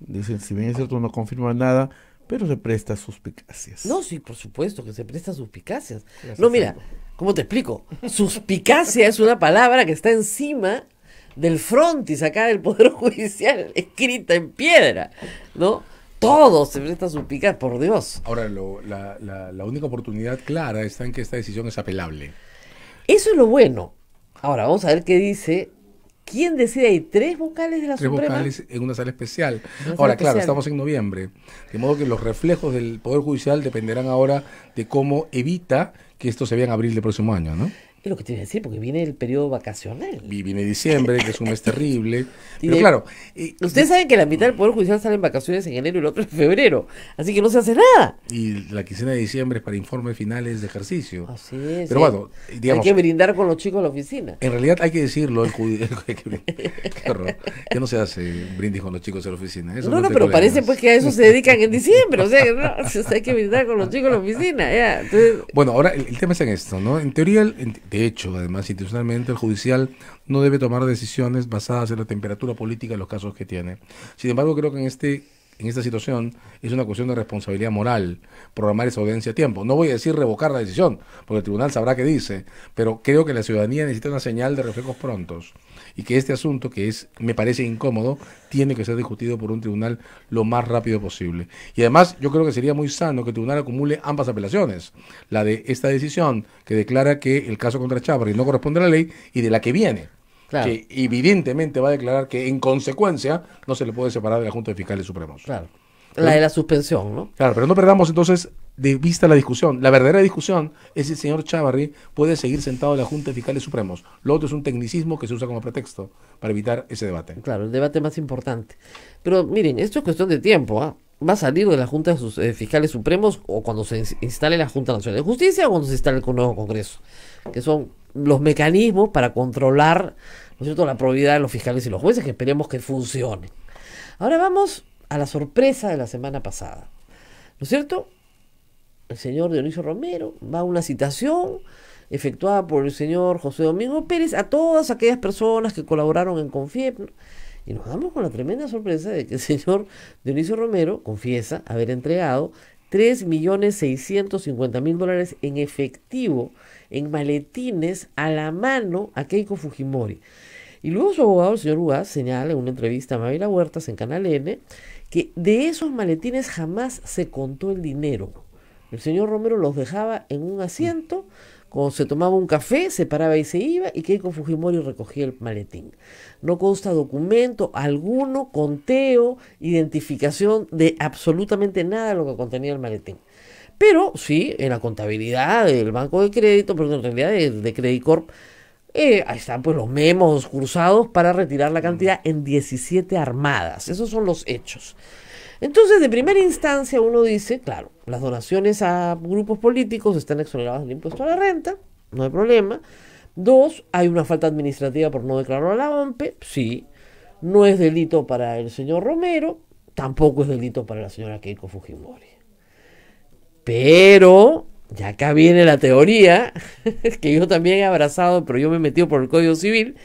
Dicen, si bien es cierto, no confirma nada, pero se presta suspicacias. No, sí, por supuesto que se presta suspicacias. no, mira, ¿cómo te explico? Suspicacia es una palabra que está encima del frontis acá del Poder [LAUGHS] Judicial, escrita en piedra, ¿no? Todo se presta a picar, por Dios. Ahora, la, única oportunidad clara está en que esta decisión es apelable. Eso es lo bueno. Ahora, vamos a ver qué dice ¿Quién decide? Hay tres vocales de la Suprema. Tres vocales en una sala especial. ahora, claro, estamos en noviembre. De modo que los reflejos del Poder Judicial dependerán ahora de cómo evita que esto se vea en abril del próximo año, ¿no? Es lo que te iba a decir, porque viene el periodo vacacional. Y viene diciembre, que es un mes [LAUGHS] terrible. pero claro. Eh, Ustedes saben que la mitad del Poder Judicial sale en vacaciones en enero y el otro en febrero. Así que no se hace nada. Y la quincena de diciembre es para informes finales de ejercicio. Así es. Pero bueno, Hay que brindar con los chicos a la oficina. En realidad hay que decirlo. El, [LAUGHS] [LAUGHS] que no se hace brindis con los chicos a la oficina. no, no, pero parece pues que a eso se dedican en diciembre. O sea, que hay que brindar con los chicos en la oficina. bueno, ahora el, tema es en esto, ¿no? En teoría, de hecho, además, institucionalmente el judicial no debe tomar decisiones basadas en la temperatura política de los casos que tiene. Sin embargo, creo que en este en esta situación es una cuestión de responsabilidad moral programar esa audiencia a tiempo. No voy a decir revocar la decisión, porque el tribunal sabrá qué dice, pero creo que la ciudadanía necesita una señal de reflejos prontos y que este asunto, que es me parece incómodo, tiene que ser discutido por un tribunal lo más rápido posible. Y además yo creo que sería muy sano que el tribunal acumule ambas apelaciones, la de esta decisión que declara que el caso contra Chávez no corresponde a la ley y de la que viene. que evidentemente va a declarar que en consecuencia no se le puede separar de la Junta de Fiscales Supremos. Claro. La ¿Eh? de la suspensión, ¿no? Claro, pero no perdamos entonces de vista la discusión. La verdadera discusión es si el señor Chavarri puede seguir sentado en la Junta de Fiscales Supremos. Lo otro es un tecnicismo que se usa como pretexto para evitar ese debate. Claro, el debate más importante. Pero miren, esto es cuestión de tiempo. ¿ah? Va a salir de la Junta de eh, Fiscales Supremos o cuando se instale la Junta Nacional de Justicia o cuando se instale el nuevo Congreso, que son los mecanismos para controlar ¿no es cierto? la probidad de los fiscales y los jueces, que esperemos que funcione. Ahora vamos a la sorpresa de la semana pasada. ¿No es cierto? El señor Dionisio Romero va a una citación efectuada por el señor José Domingo Pérez a todas aquellas personas que colaboraron en Confiep. Y nos damos con la tremenda sorpresa de que el señor Dionisio Romero confiesa haber entregado 3.650.000 dólares en efectivo, en maletines, a la mano a Keiko Fujimori. Y luego su abogado, el señor Uaz, señala en una entrevista a Mavila Huertas en Canal N que de esos maletines jamás se contó el dinero. El señor Romero los dejaba en un asiento, cuando se tomaba un café, se paraba y se iba, y Keiko Fujimori recogía el maletín. No consta documento alguno, conteo, identificación de absolutamente nada de lo que contenía el maletín. Pero sí, en la contabilidad del Banco de Crédito, pero en realidad de, de Credit Corp, eh, ahí están pues los memos cruzados para retirar la cantidad en 17 armadas. Esos son los hechos. Entonces, de primera instancia uno dice, claro, las donaciones a grupos políticos están exoneradas del impuesto a la renta, no hay problema. Dos, hay una falta administrativa por no declarar a la OMPE, sí. No es delito para el señor Romero, tampoco es delito para la señora Keiko Fujimori. Pero ya acá viene la teoría, [LAUGHS] que yo también he abrazado, pero yo me he metido por el Código Civil,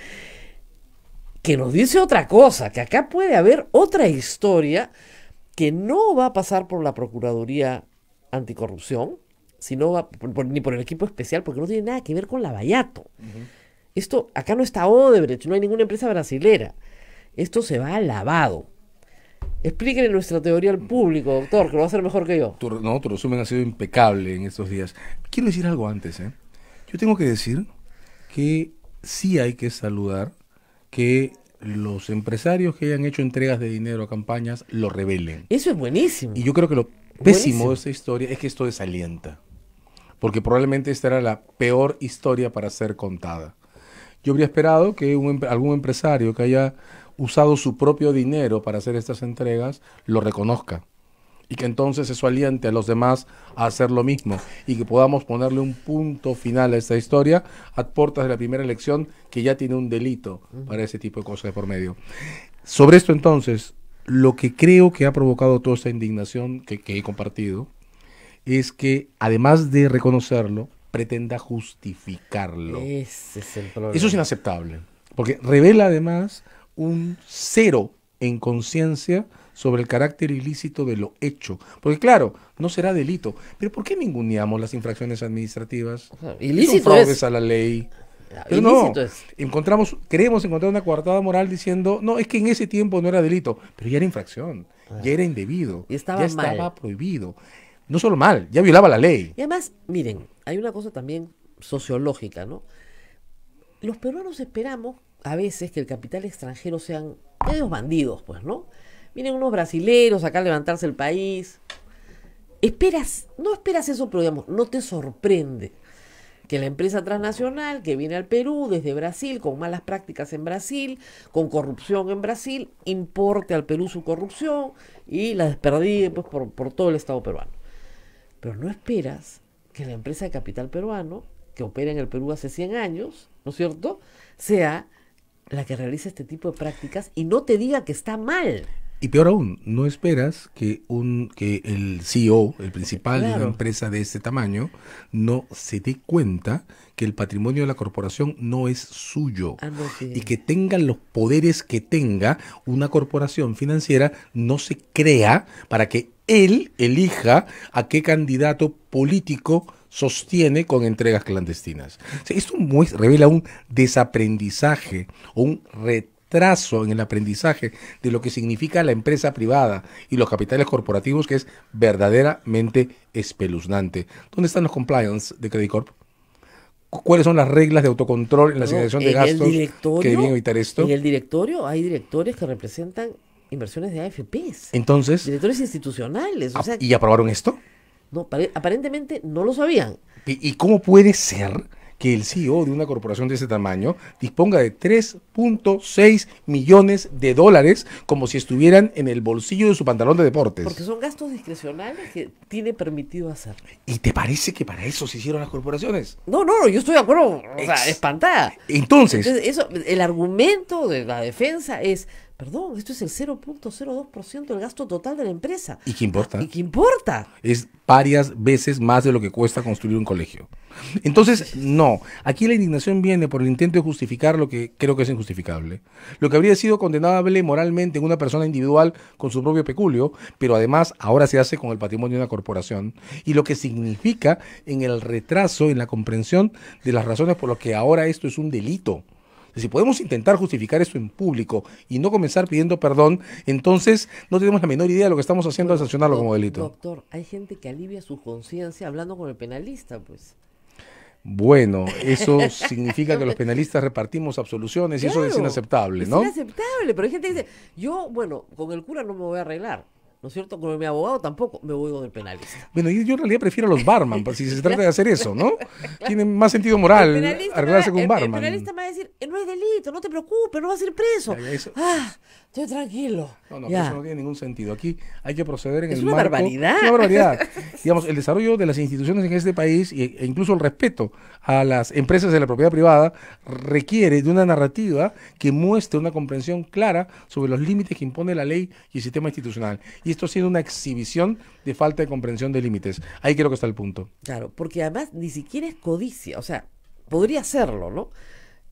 que nos dice otra cosa, que acá puede haber otra historia que no va a pasar por la Procuraduría Anticorrupción, sino va ni por el equipo especial, porque no tiene nada que ver con la Vallato. Esto, acá no está Odebrecht, no hay ninguna empresa brasilera. Esto se va al lavado. Explíquenle nuestra teoría al público, doctor, que lo va a hacer mejor que yo. Tu, no, tu resumen ha sido impecable en estos días. Quiero decir algo antes, ¿eh? Yo tengo que decir que sí hay que saludar que los empresarios que hayan hecho entregas de dinero a campañas lo revelen. Eso es buenísimo. Y yo creo que lo pésimo de esta historia es que esto desalienta. Porque probablemente esta era la peor historia para ser contada. Yo habría esperado que algún empresario que haya usado su propio dinero para hacer estas entregas, lo reconozca. Y que entonces eso aliente a los demás a hacer lo mismo. Y que podamos ponerle un punto final a esta historia a puertas de la primera elección que ya tiene un delito para ese tipo de cosas de por medio. Sobre esto entonces, lo que creo que ha provocado toda esta indignación que, que he compartido es que además de reconocerlo, pretenda justificarlo. Ese es el problema. Eso es inaceptable. Porque revela además un cero en conciencia sobre el carácter ilícito de lo hecho. Porque claro, no será delito. Pero ¿por qué ninguneamos las infracciones administrativas? O a la ley. no, encontramos, queremos encontrar una coartada moral diciendo, no, es que en ese tiempo no era delito, pero ya era infracción, ah. ya era indebido, y estaba ya estaba prohibido. No solo mal, ya violaba la ley. Y además, miren, hay una cosa también sociológica, ¿no? Los peruanos esperamos a veces que el capital extranjero sean medios bandidos, pues, ¿no? Vienen unos brasileros acá a levantarse el país. Esperas, no esperas eso, pero digamos, no te sorprende que la empresa transnacional que viene al Perú desde Brasil, con malas prácticas en Brasil, con corrupción en Brasil, importe al Perú su corrupción y la desperdigue pues, por, por todo el Estado peruano. Pero no esperas que la empresa de capital peruano, que opera en el Perú hace 100 años, ¿no es cierto?, sea la que realiza este tipo de prácticas y no te diga que está mal. Y peor aún, no esperas que un que el CEO, el principal de una empresa de este tamaño, no se dé cuenta que el patrimonio de la corporación no es suyo ah, y que tenga los poderes que tenga una corporación financiera no se crea para que él elija a qué candidato político sostiene con entregas clandestinas. esto revela un desaprendizaje un retraso en el aprendizaje de lo que significa la empresa privada y los capitales corporativos, que es verdaderamente espeluznante. ¿Dónde están los compliance de Credit Corp? cuáles son las reglas de autocontrol en la asignación de gastos que deben evitar esto. En el directorio hay directores que representan inversiones de AFPs. Entonces. Directores institucionales. Ah, ¿Y aprobaron esto? No, aparentemente no lo sabían. ¿Y cómo puede ser que el CEO de una corporación de ese tamaño disponga de 3.6 millones de dólares como si estuvieran en el bolsillo de su pantalón de deportes. Porque son gastos discrecionales que tiene permitido hacer. ¿Y te parece que para eso se hicieron las corporaciones? No, no, yo estoy de acuerdo, o sea, espantada. Entonces, Entonces eso, el argumento de la defensa es Perdón, esto es el 0.02% del gasto total de la empresa. ¿Y qué importa? ¿Y qué importa? Es varias veces más de lo que cuesta construir un colegio. Entonces, no, aquí la indignación viene por el intento de justificar lo que creo que es injustificable. Lo que habría sido condenable moralmente en una persona individual con su propio peculio, pero además ahora se hace con el patrimonio de una corporación, y lo que significa en el retraso, en la comprensión de las razones por las que ahora esto es un delito. Si podemos intentar justificar esto en público y no comenzar pidiendo perdón, entonces no tenemos la menor idea de lo que estamos haciendo de sancionarlo como delito. Doctor, hay gente que alivia su conciencia hablando con el penalista, pues. Bueno, eso [LAUGHS] significa que los penalistas repartimos absoluciones y eso es inaceptable, ¿no? Es inaceptable, pero hay gente que dice, yo, bueno, con el cura no me voy a arreglar. ¿no es cierto? Como mi abogado tampoco, me voy con el penalista. Bueno, yo en realidad prefiero a los barman, si se [LAUGHS] trata de hacer eso, ¿no? Tiene más sentido moral arreglarse con un barman. El, penalista me va a decir, eh, no es delito, no te preocupes, no vas a ir preso. ah, Estoy tranquilo. No, no, eso no tiene ningún sentido. Aquí hay que proceder en el una marco. Barbaridad. Es una barbaridad. [LAUGHS] Digamos, el desarrollo de las instituciones en este país e incluso el respeto a las empresas de la propiedad privada requiere de una narrativa que muestre una comprensión clara sobre los límites que impone la ley y el sistema institucional. Y esto ha sido una exhibición de falta de comprensión de límites. Ahí creo que está el punto. Claro, porque además ni siquiera es codicia. O sea, podría serlo, ¿no?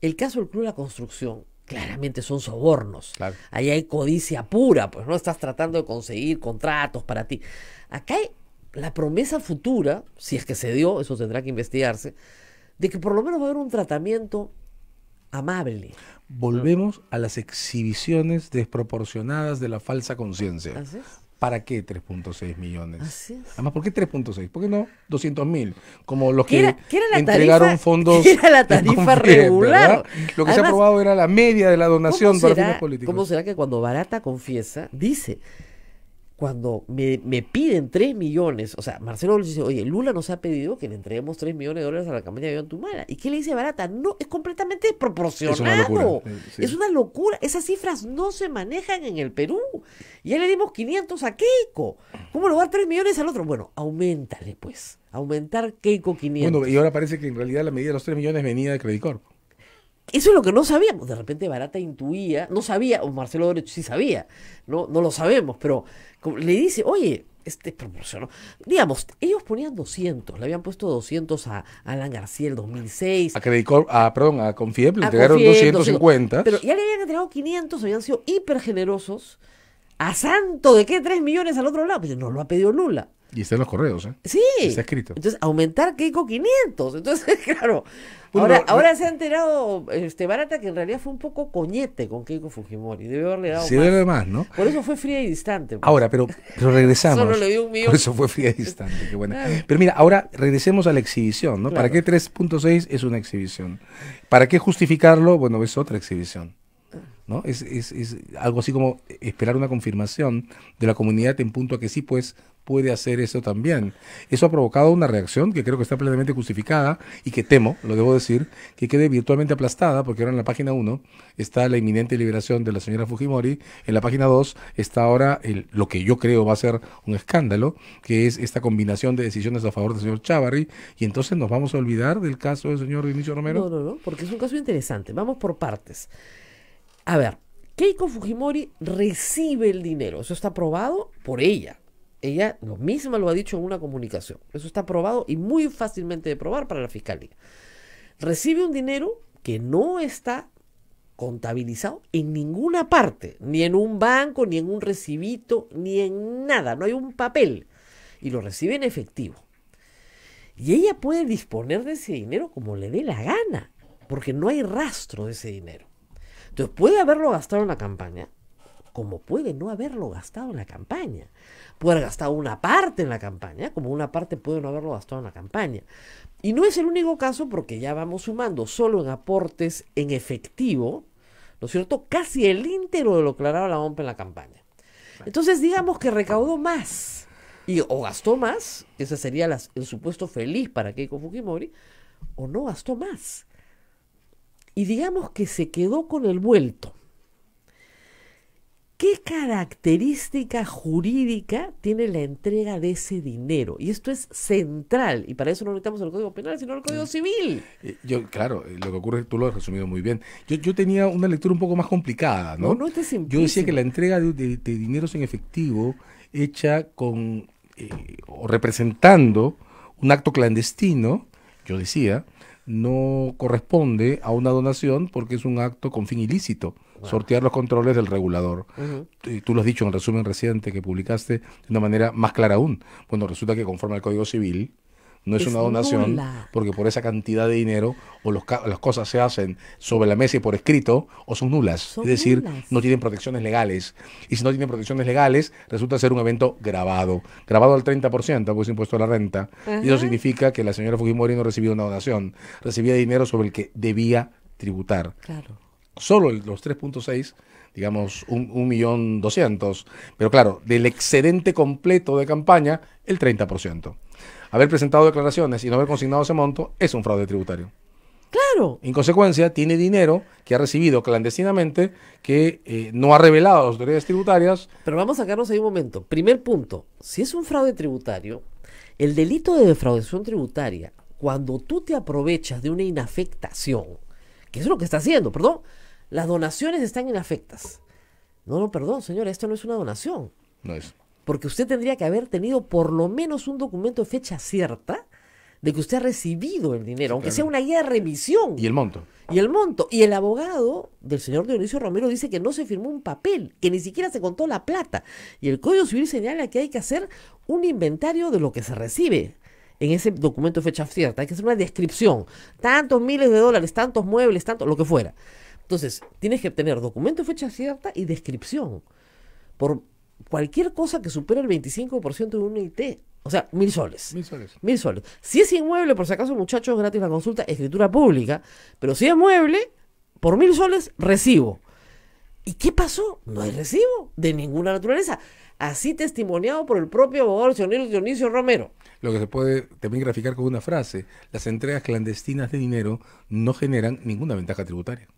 El caso del Club de la Construcción claramente son sobornos. Ahí hay codicia pura, pues no estás tratando de conseguir contratos para ti. Acá hay la promesa futura, si es que se dio, eso tendrá que investigarse, de que por lo menos va a haber un tratamiento amable. Volvemos a las exhibiciones desproporcionadas de la falsa conciencia. ¿Para qué 3.6 millones? Además, ¿por qué 3.6? ¿Por qué no 200 mil? Como los que entregaron fondos. ¿qué era la tarifa [LAUGHS] regular. Lo que se ha probado era la media de la donación para fines políticos. ¿Cómo será que cuando Barata confiesa, dice, cuando me, me, piden 3 millones, o sea, Marcelo dice, oye, Lula nos ha pedido que le entreguemos 3 millones de dólares a la campaña de Iván Tumala. ¿Y qué le dice Barata? No, es completamente desproporcionado. Eh, es una locura. Esas cifras no se manejan en el Perú. Ya le dimos 500 a Keiko. ¿Cómo le va a dar 3 millones al otro? Bueno, aumentale pues. Aumentar Keiko 500. Bueno, y ahora parece que en realidad la medida de los 3 millones venía de Credit eso es lo que no sabíamos. De repente Barata intuía, no sabía, o Marcelo Derecho sí sabía, no, no lo sabemos, pero le dice, oye, este proporcionó. Digamos, ellos ponían 200, le habían puesto 200 a Alan García el 2006. A a, perdón, a le entregaron 250. pero ya le habían entregado 500, habían sido hiper generosos. ¿A santo de qué 3 millones al otro lado? Pues no lo ha pedido nula. Y está en los correos, ¿eh? Sí. Está escrito. Entonces, aumentar Keiko 500. Entonces, [LAUGHS] claro, ahora, se ha enterado este Barata que en realidad fue un poco coñete con Keiko Fujimori. debe haberle dado se más. Debe más, ¿no? Por eso fue fría y distante. Pues. Ahora, pero, regresamos. Solo le dio un Por eso fue fría y distante. Pero mira, ahora regresemos a la exhibición, ¿no? ¿Para qué 3.6 es una exhibición? ¿Para qué justificarlo? Bueno, es otra exhibición. ¿no? es, algo así como esperar una confirmación de la comunidad en punto a que sí, pues puede hacer eso también. Eso ha provocado una reacción que creo que está plenamente justificada y que temo, lo debo decir, que quede virtualmente aplastada, porque ahora en la página 1 está la inminente liberación de la señora Fujimori, en la página 2 está ahora el, lo que yo creo va a ser un escándalo, que es esta combinación de decisiones a favor del señor Chávarri, y entonces nos vamos a olvidar del caso del señor Vinicio Romero. No, no, no, porque es un caso interesante. Vamos por partes. A ver, Keiko Fujimori recibe el dinero, eso está aprobado por ella, ella lo misma lo ha dicho en una comunicación. Eso está probado y muy fácilmente de probar para la fiscalía. Recibe un dinero que no está contabilizado en ninguna parte, ni en un banco, ni en un recibito, ni en nada, no hay un papel. Y lo recibe en efectivo. Y ella puede disponer de ese dinero como le dé la gana, porque no hay rastro de ese dinero. Entonces puede haberlo gastado en la campaña, como puede no haberlo gastado en la campaña haber gastar una parte en la campaña, como una parte puede no haberlo gastado en la campaña. Y no es el único caso porque ya vamos sumando solo en aportes en efectivo, ¿no es cierto? Casi el íntero de lo aclarado la OMP en la campaña. Entonces digamos que recaudó más y o gastó más, ese sería el supuesto feliz para Keiko Fujimori, o no gastó más. Y digamos que se quedó con el vuelto. ¿Qué característica jurídica tiene la entrega de ese dinero? Y esto es central, y para eso no necesitamos el Código Penal, sino el Código mm. Civil. Eh, yo, claro, eh, lo que ocurre, tú lo has resumido muy bien. Yo, yo tenía una lectura un poco más complicada, ¿no? No, es Yo decía que la entrega de, dineros en efectivo hecha con eh, o representando un acto clandestino, yo decía, no corresponde a una donación porque es un acto con fin ilícito sortear los controles del regulador. Y tú lo has dicho en el resumen reciente que publicaste de una manera más clara aún. Bueno, resulta que conforme al Código Civil, no es, una donación porque por esa cantidad de dinero o los las cosas se hacen sobre la mesa y por escrito o son nulas. es decir, no tienen protecciones legales. Y si no tienen protecciones legales, resulta ser un evento grabado. Grabado al 30%, es pues, impuesto a la renta. Y eso significa que la señora Fujimori no recibió una donación, recibía dinero sobre el que debía tributar. Claro solo los 3.6, digamos un, millón pero claro, del excedente completo de campaña, el 30%. Haber presentado declaraciones y no haber consignado ese monto es un fraude tributario. Claro. En consecuencia, tiene dinero que ha recibido clandestinamente, que eh, no ha revelado a las autoridades tributarias. Pero vamos a sacarnos ahí un momento. Primer punto, si es un fraude tributario, el delito de defraudación tributaria, cuando tú te aprovechas de una inafectación, que es lo que está haciendo, perdón, las donaciones están inafectas. No, no, perdón, señora, esto no es una donación. No es. Porque usted tendría que haber tenido por lo menos un documento de fecha cierta de que usted ha recibido el dinero, aunque sea una guía de remisión. Y el monto. Y el monto. Y el abogado del señor Dionisio Romero dice que no se firmó un papel, que ni siquiera se contó la plata. Y el Código Civil señala que hay que hacer un inventario de lo que se recibe en ese documento de fecha cierta. Hay que hacer una descripción. Tantos miles de dólares, tantos muebles, tanto, lo que fuera. Entonces, tienes que tener documento de fecha cierta y descripción. Por cualquier cosa que supere el 25% de un IT. O sea, mil soles. Mil soles. Mil soles. Si es inmueble, por si acaso, muchachos, gratis la consulta, escritura pública. Pero si es mueble, por mil soles, recibo. ¿Y qué pasó? No hay recibo de ninguna naturaleza. Así testimoniado por el propio abogado Dionisio Romero. Lo que se puede también graficar con una frase, las entregas clandestinas de dinero no generan ninguna ventaja tributaria.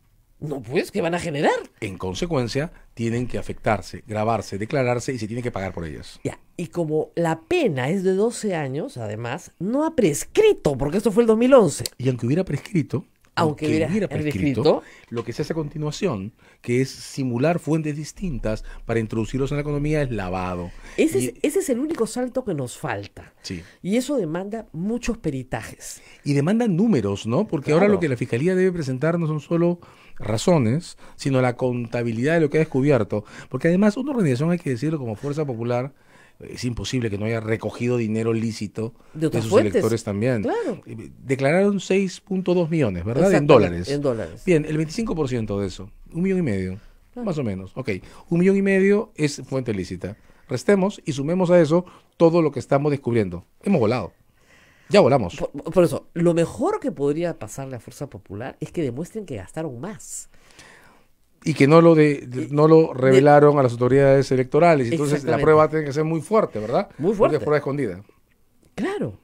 No, pues, ¿qué van a generar? En consecuencia, tienen que afectarse, grabarse, declararse y se tiene que pagar por ellas. Ya, y como la pena es de 12 años, además, no ha prescrito, porque esto fue el 2011. Y aunque hubiera prescrito, aunque, hubiera, prescrito, lo que se hace a continuación, que es simular fuentes distintas para introducirlos en la economía, es lavado. Ese, es, el único salto que nos falta. Sí. Y eso demanda muchos peritajes. Y demanda números, ¿no? Porque ahora lo que la Fiscalía debe presentar no son solo razones, sino la contabilidad de lo que ha descubierto. Porque además una organización, hay que decirlo como Fuerza Popular, es imposible que no haya recogido dinero lícito de, sus electores también. Claro. Eh, declararon 6.2 millones, ¿verdad? En dólares. En dólares. Bien, el 25% de eso, un millón y medio, más o menos. Ok, un millón y medio es fuente lícita. Restemos y sumemos a eso todo lo que estamos descubriendo. Hemos volado. Ya volamos. Por, eso, lo mejor que podría pasarle a Fuerza Popular es que demuestren que gastaron más. Y que no lo, de, no lo revelaron a las autoridades electorales. Entonces la prueba tiene que ser muy fuerte, ¿verdad? Muy fuerte. Porque es prueba escondida. Claro.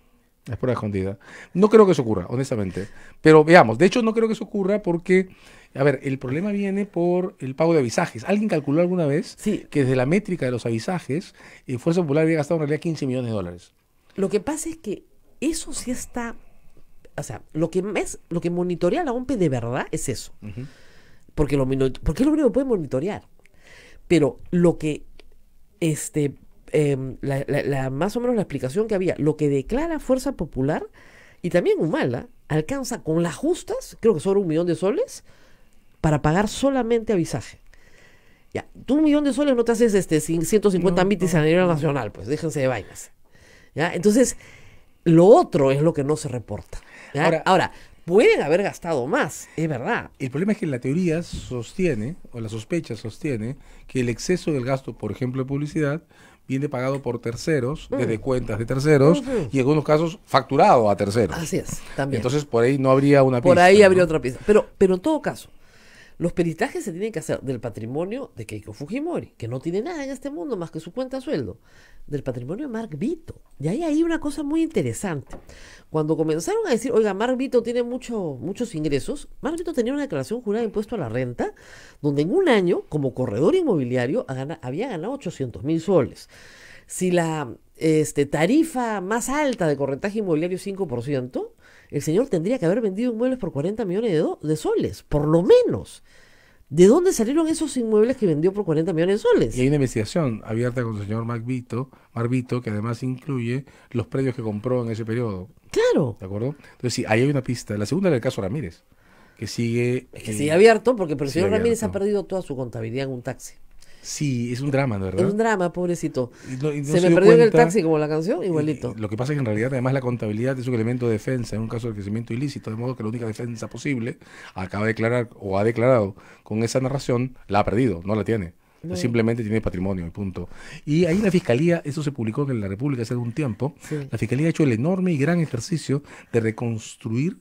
Es prueba escondida. No creo que eso ocurra, honestamente. Pero veamos, de hecho no creo que eso ocurra porque, a ver, el problema viene por el pago de avisajes. ¿Alguien calculó alguna vez que desde la métrica de los avisajes, eh, Fuerza Popular había gastado en realidad 15 millones de dólares? Lo que pasa es que eso sí está. O sea, lo que es, lo que monitorea la OMP de verdad es eso. Porque lo porque es lo único que puede monitorear. Pero lo que este em, la, más o menos la explicación que había, lo que declara Fuerza Popular y también Humala alcanza con las justas, creo que son un millón de soles, para pagar solamente avisaje. Ya, tú un millón de soles no te haces este 150 mitis a nivel nacional, pues déjense de vainas. ¿Ya? Entonces, lo otro es lo que no se reporta. Ahora, pueden haber gastado más, es verdad. El problema es que la teoría sostiene, o la sospecha sostiene, que el exceso del gasto, por ejemplo, de publicidad, viene pagado por terceros, mm. desde cuentas de terceros, y en algunos casos facturado a terceros. Así es, también. Entonces por ahí no habría una pista. Por ahí habría otra pista. Pero, pero en todo caso, los peritajes se tienen que hacer del patrimonio de Keiko Fujimori, que no tiene nada en este mundo más que su cuenta sueldo, del patrimonio de Mark Vito. Y ahí hay una cosa muy interesante. Cuando comenzaron a decir, oiga, Mark Vito tiene muchos ingresos, Mark Vito tenía una declaración jurada de impuesto a la renta, donde en un año, como corredor inmobiliario, había ganado 800 mil soles. Si la este, tarifa más alta de corretaje inmobiliario es 5%, el señor tendría que haber vendido inmuebles por 40 millones de, soles, por lo menos. ¿De dónde salieron esos inmuebles que vendió por 40 millones de soles? Y hay una investigación abierta con el señor Marvito, que además incluye los predios que compró en ese periodo. Claro. ¿De acuerdo? Entonces, sí, ahí hay una pista. La segunda era el caso Ramírez, que sigue. que sigue abierto, porque el señor Ramírez ha perdido toda su contabilidad en un taxi. Sí, es un drama, ¿verdad? Es un drama, pobrecito. se, me perdió en el taxi como la canción, igualito. lo que pasa es que en realidad además la contabilidad es un elemento de defensa en un caso de crecimiento ilícito, de modo que la única defensa posible acaba de declarar o ha declarado con esa narración, la ha perdido, no la tiene. Simplemente tiene patrimonio y punto. Y ahí la Fiscalía, eso se publicó en la República hace algún tiempo, la Fiscalía ha hecho el enorme y gran ejercicio de reconstruir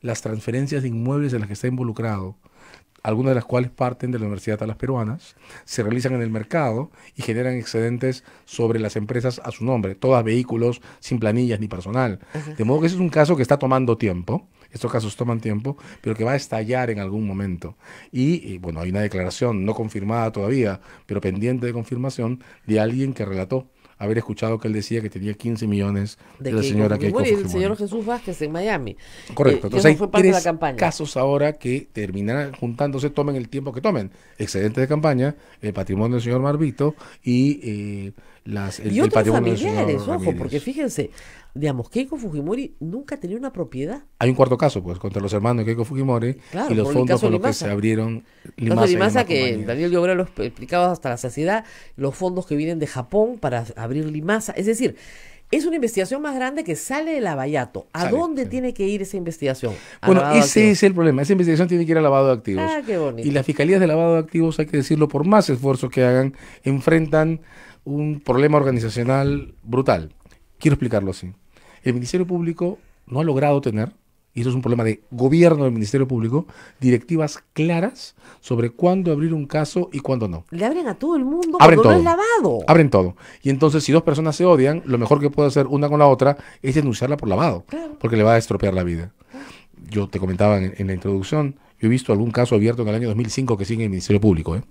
las transferencias de inmuebles en las que está involucrado algunas de las cuales parten de la Universidad de las Peruanas, se realizan en el mercado y generan excedentes sobre las empresas a su nombre, todas vehículos sin planillas ni personal. De modo que ese es un caso que está tomando tiempo, estos casos toman tiempo, pero que va a estallar en algún momento. y bueno, hay una declaración no confirmada todavía, pero pendiente de confirmación de alguien que relató haber escuchado que él decía que tenía 15 millones de, la señora que el señor Jesús Vázquez en Miami. Correcto. Eh, entonces hay casos ahora que terminarán juntándose, tomen el tiempo que tomen. Excedente de campaña, el patrimonio del señor Marbito y... Eh, y otros familiares, ojo, porque fíjense, digamos, Keiko Fujimori nunca tenía una propiedad. Hay un cuarto caso, pues, contra los hermanos de Keiko Fujimori y los fondos con los que se abrieron Limasa. Limasa que Daniel Llobera lo explicaba hasta la saciedad, los fondos que vienen de Japón para abrir Limasa, es decir, es una investigación más grande que sale del abayato. ¿A dónde tiene que ir esa investigación? Bueno, ese es el problema. Esa investigación tiene que ir a lavado de activos. Ah, y las fiscalías de lavado de activos, hay que decirlo, por más esfuerzos que hagan, enfrentan un problema organizacional brutal. Quiero explicarlo así. El Ministerio Público no ha logrado tener, y eso es un problema de gobierno del Ministerio Público, directivas claras sobre cuándo abrir un caso y cuándo no. Le abren a todo el mundo abren todo. lavado. Abren todo. Y entonces, si dos personas se odian, lo mejor que puede hacer una con la otra es denunciarla por lavado, porque le va a estropear la vida. Yo te comentaba en, la introducción, yo he visto algún caso abierto en el año 2005 que sigue en el Ministerio Público. ¿eh?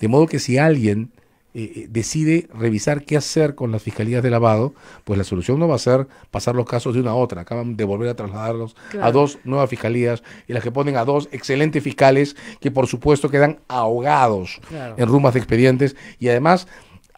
De modo que si alguien eh, eh, decide revisar qué hacer con las fiscalías de lavado, pues la solución no va a ser pasar los casos de una a otra. Acaban de volver a trasladarlos a dos nuevas fiscalías y las que ponen a dos excelentes fiscales que por supuesto quedan ahogados en rumbas de expedientes y además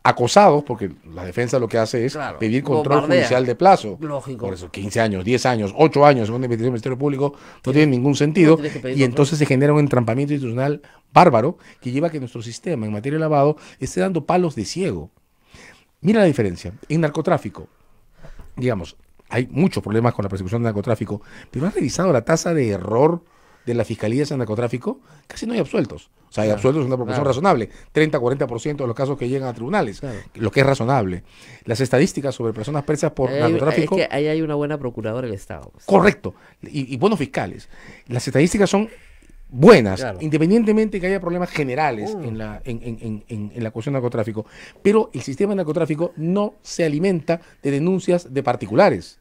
acosados, porque la defensa lo que hace es pedir control judicial de plazo. Por eso 15 años, 10 años, 8 años, según la investigación Ministerio Público, no tiene ningún sentido. y entonces se genera un entrampamiento institucional bárbaro que lleva a que nuestro sistema en materia de lavado esté dando palos de ciego. Mira la diferencia. En narcotráfico, digamos, hay muchos problemas con la persecución de narcotráfico, pero has revisado la tasa de error de la Fiscalía de Narcotráfico, casi no hay absueltos. O sea, hay absueltos en una proporción razonable, 30-40% de los casos que llegan a tribunales, lo que es razonable. Las estadísticas sobre personas presas por narcotráfico... que ahí hay una buena procuradora del Estado. Pues. Correcto, y buenos fiscales. Las estadísticas son buenas, independientemente independientemente que haya problemas generales mm. en, la, en, la cuestión de narcotráfico. Pero el sistema de narcotráfico no se alimenta de denuncias de particulares,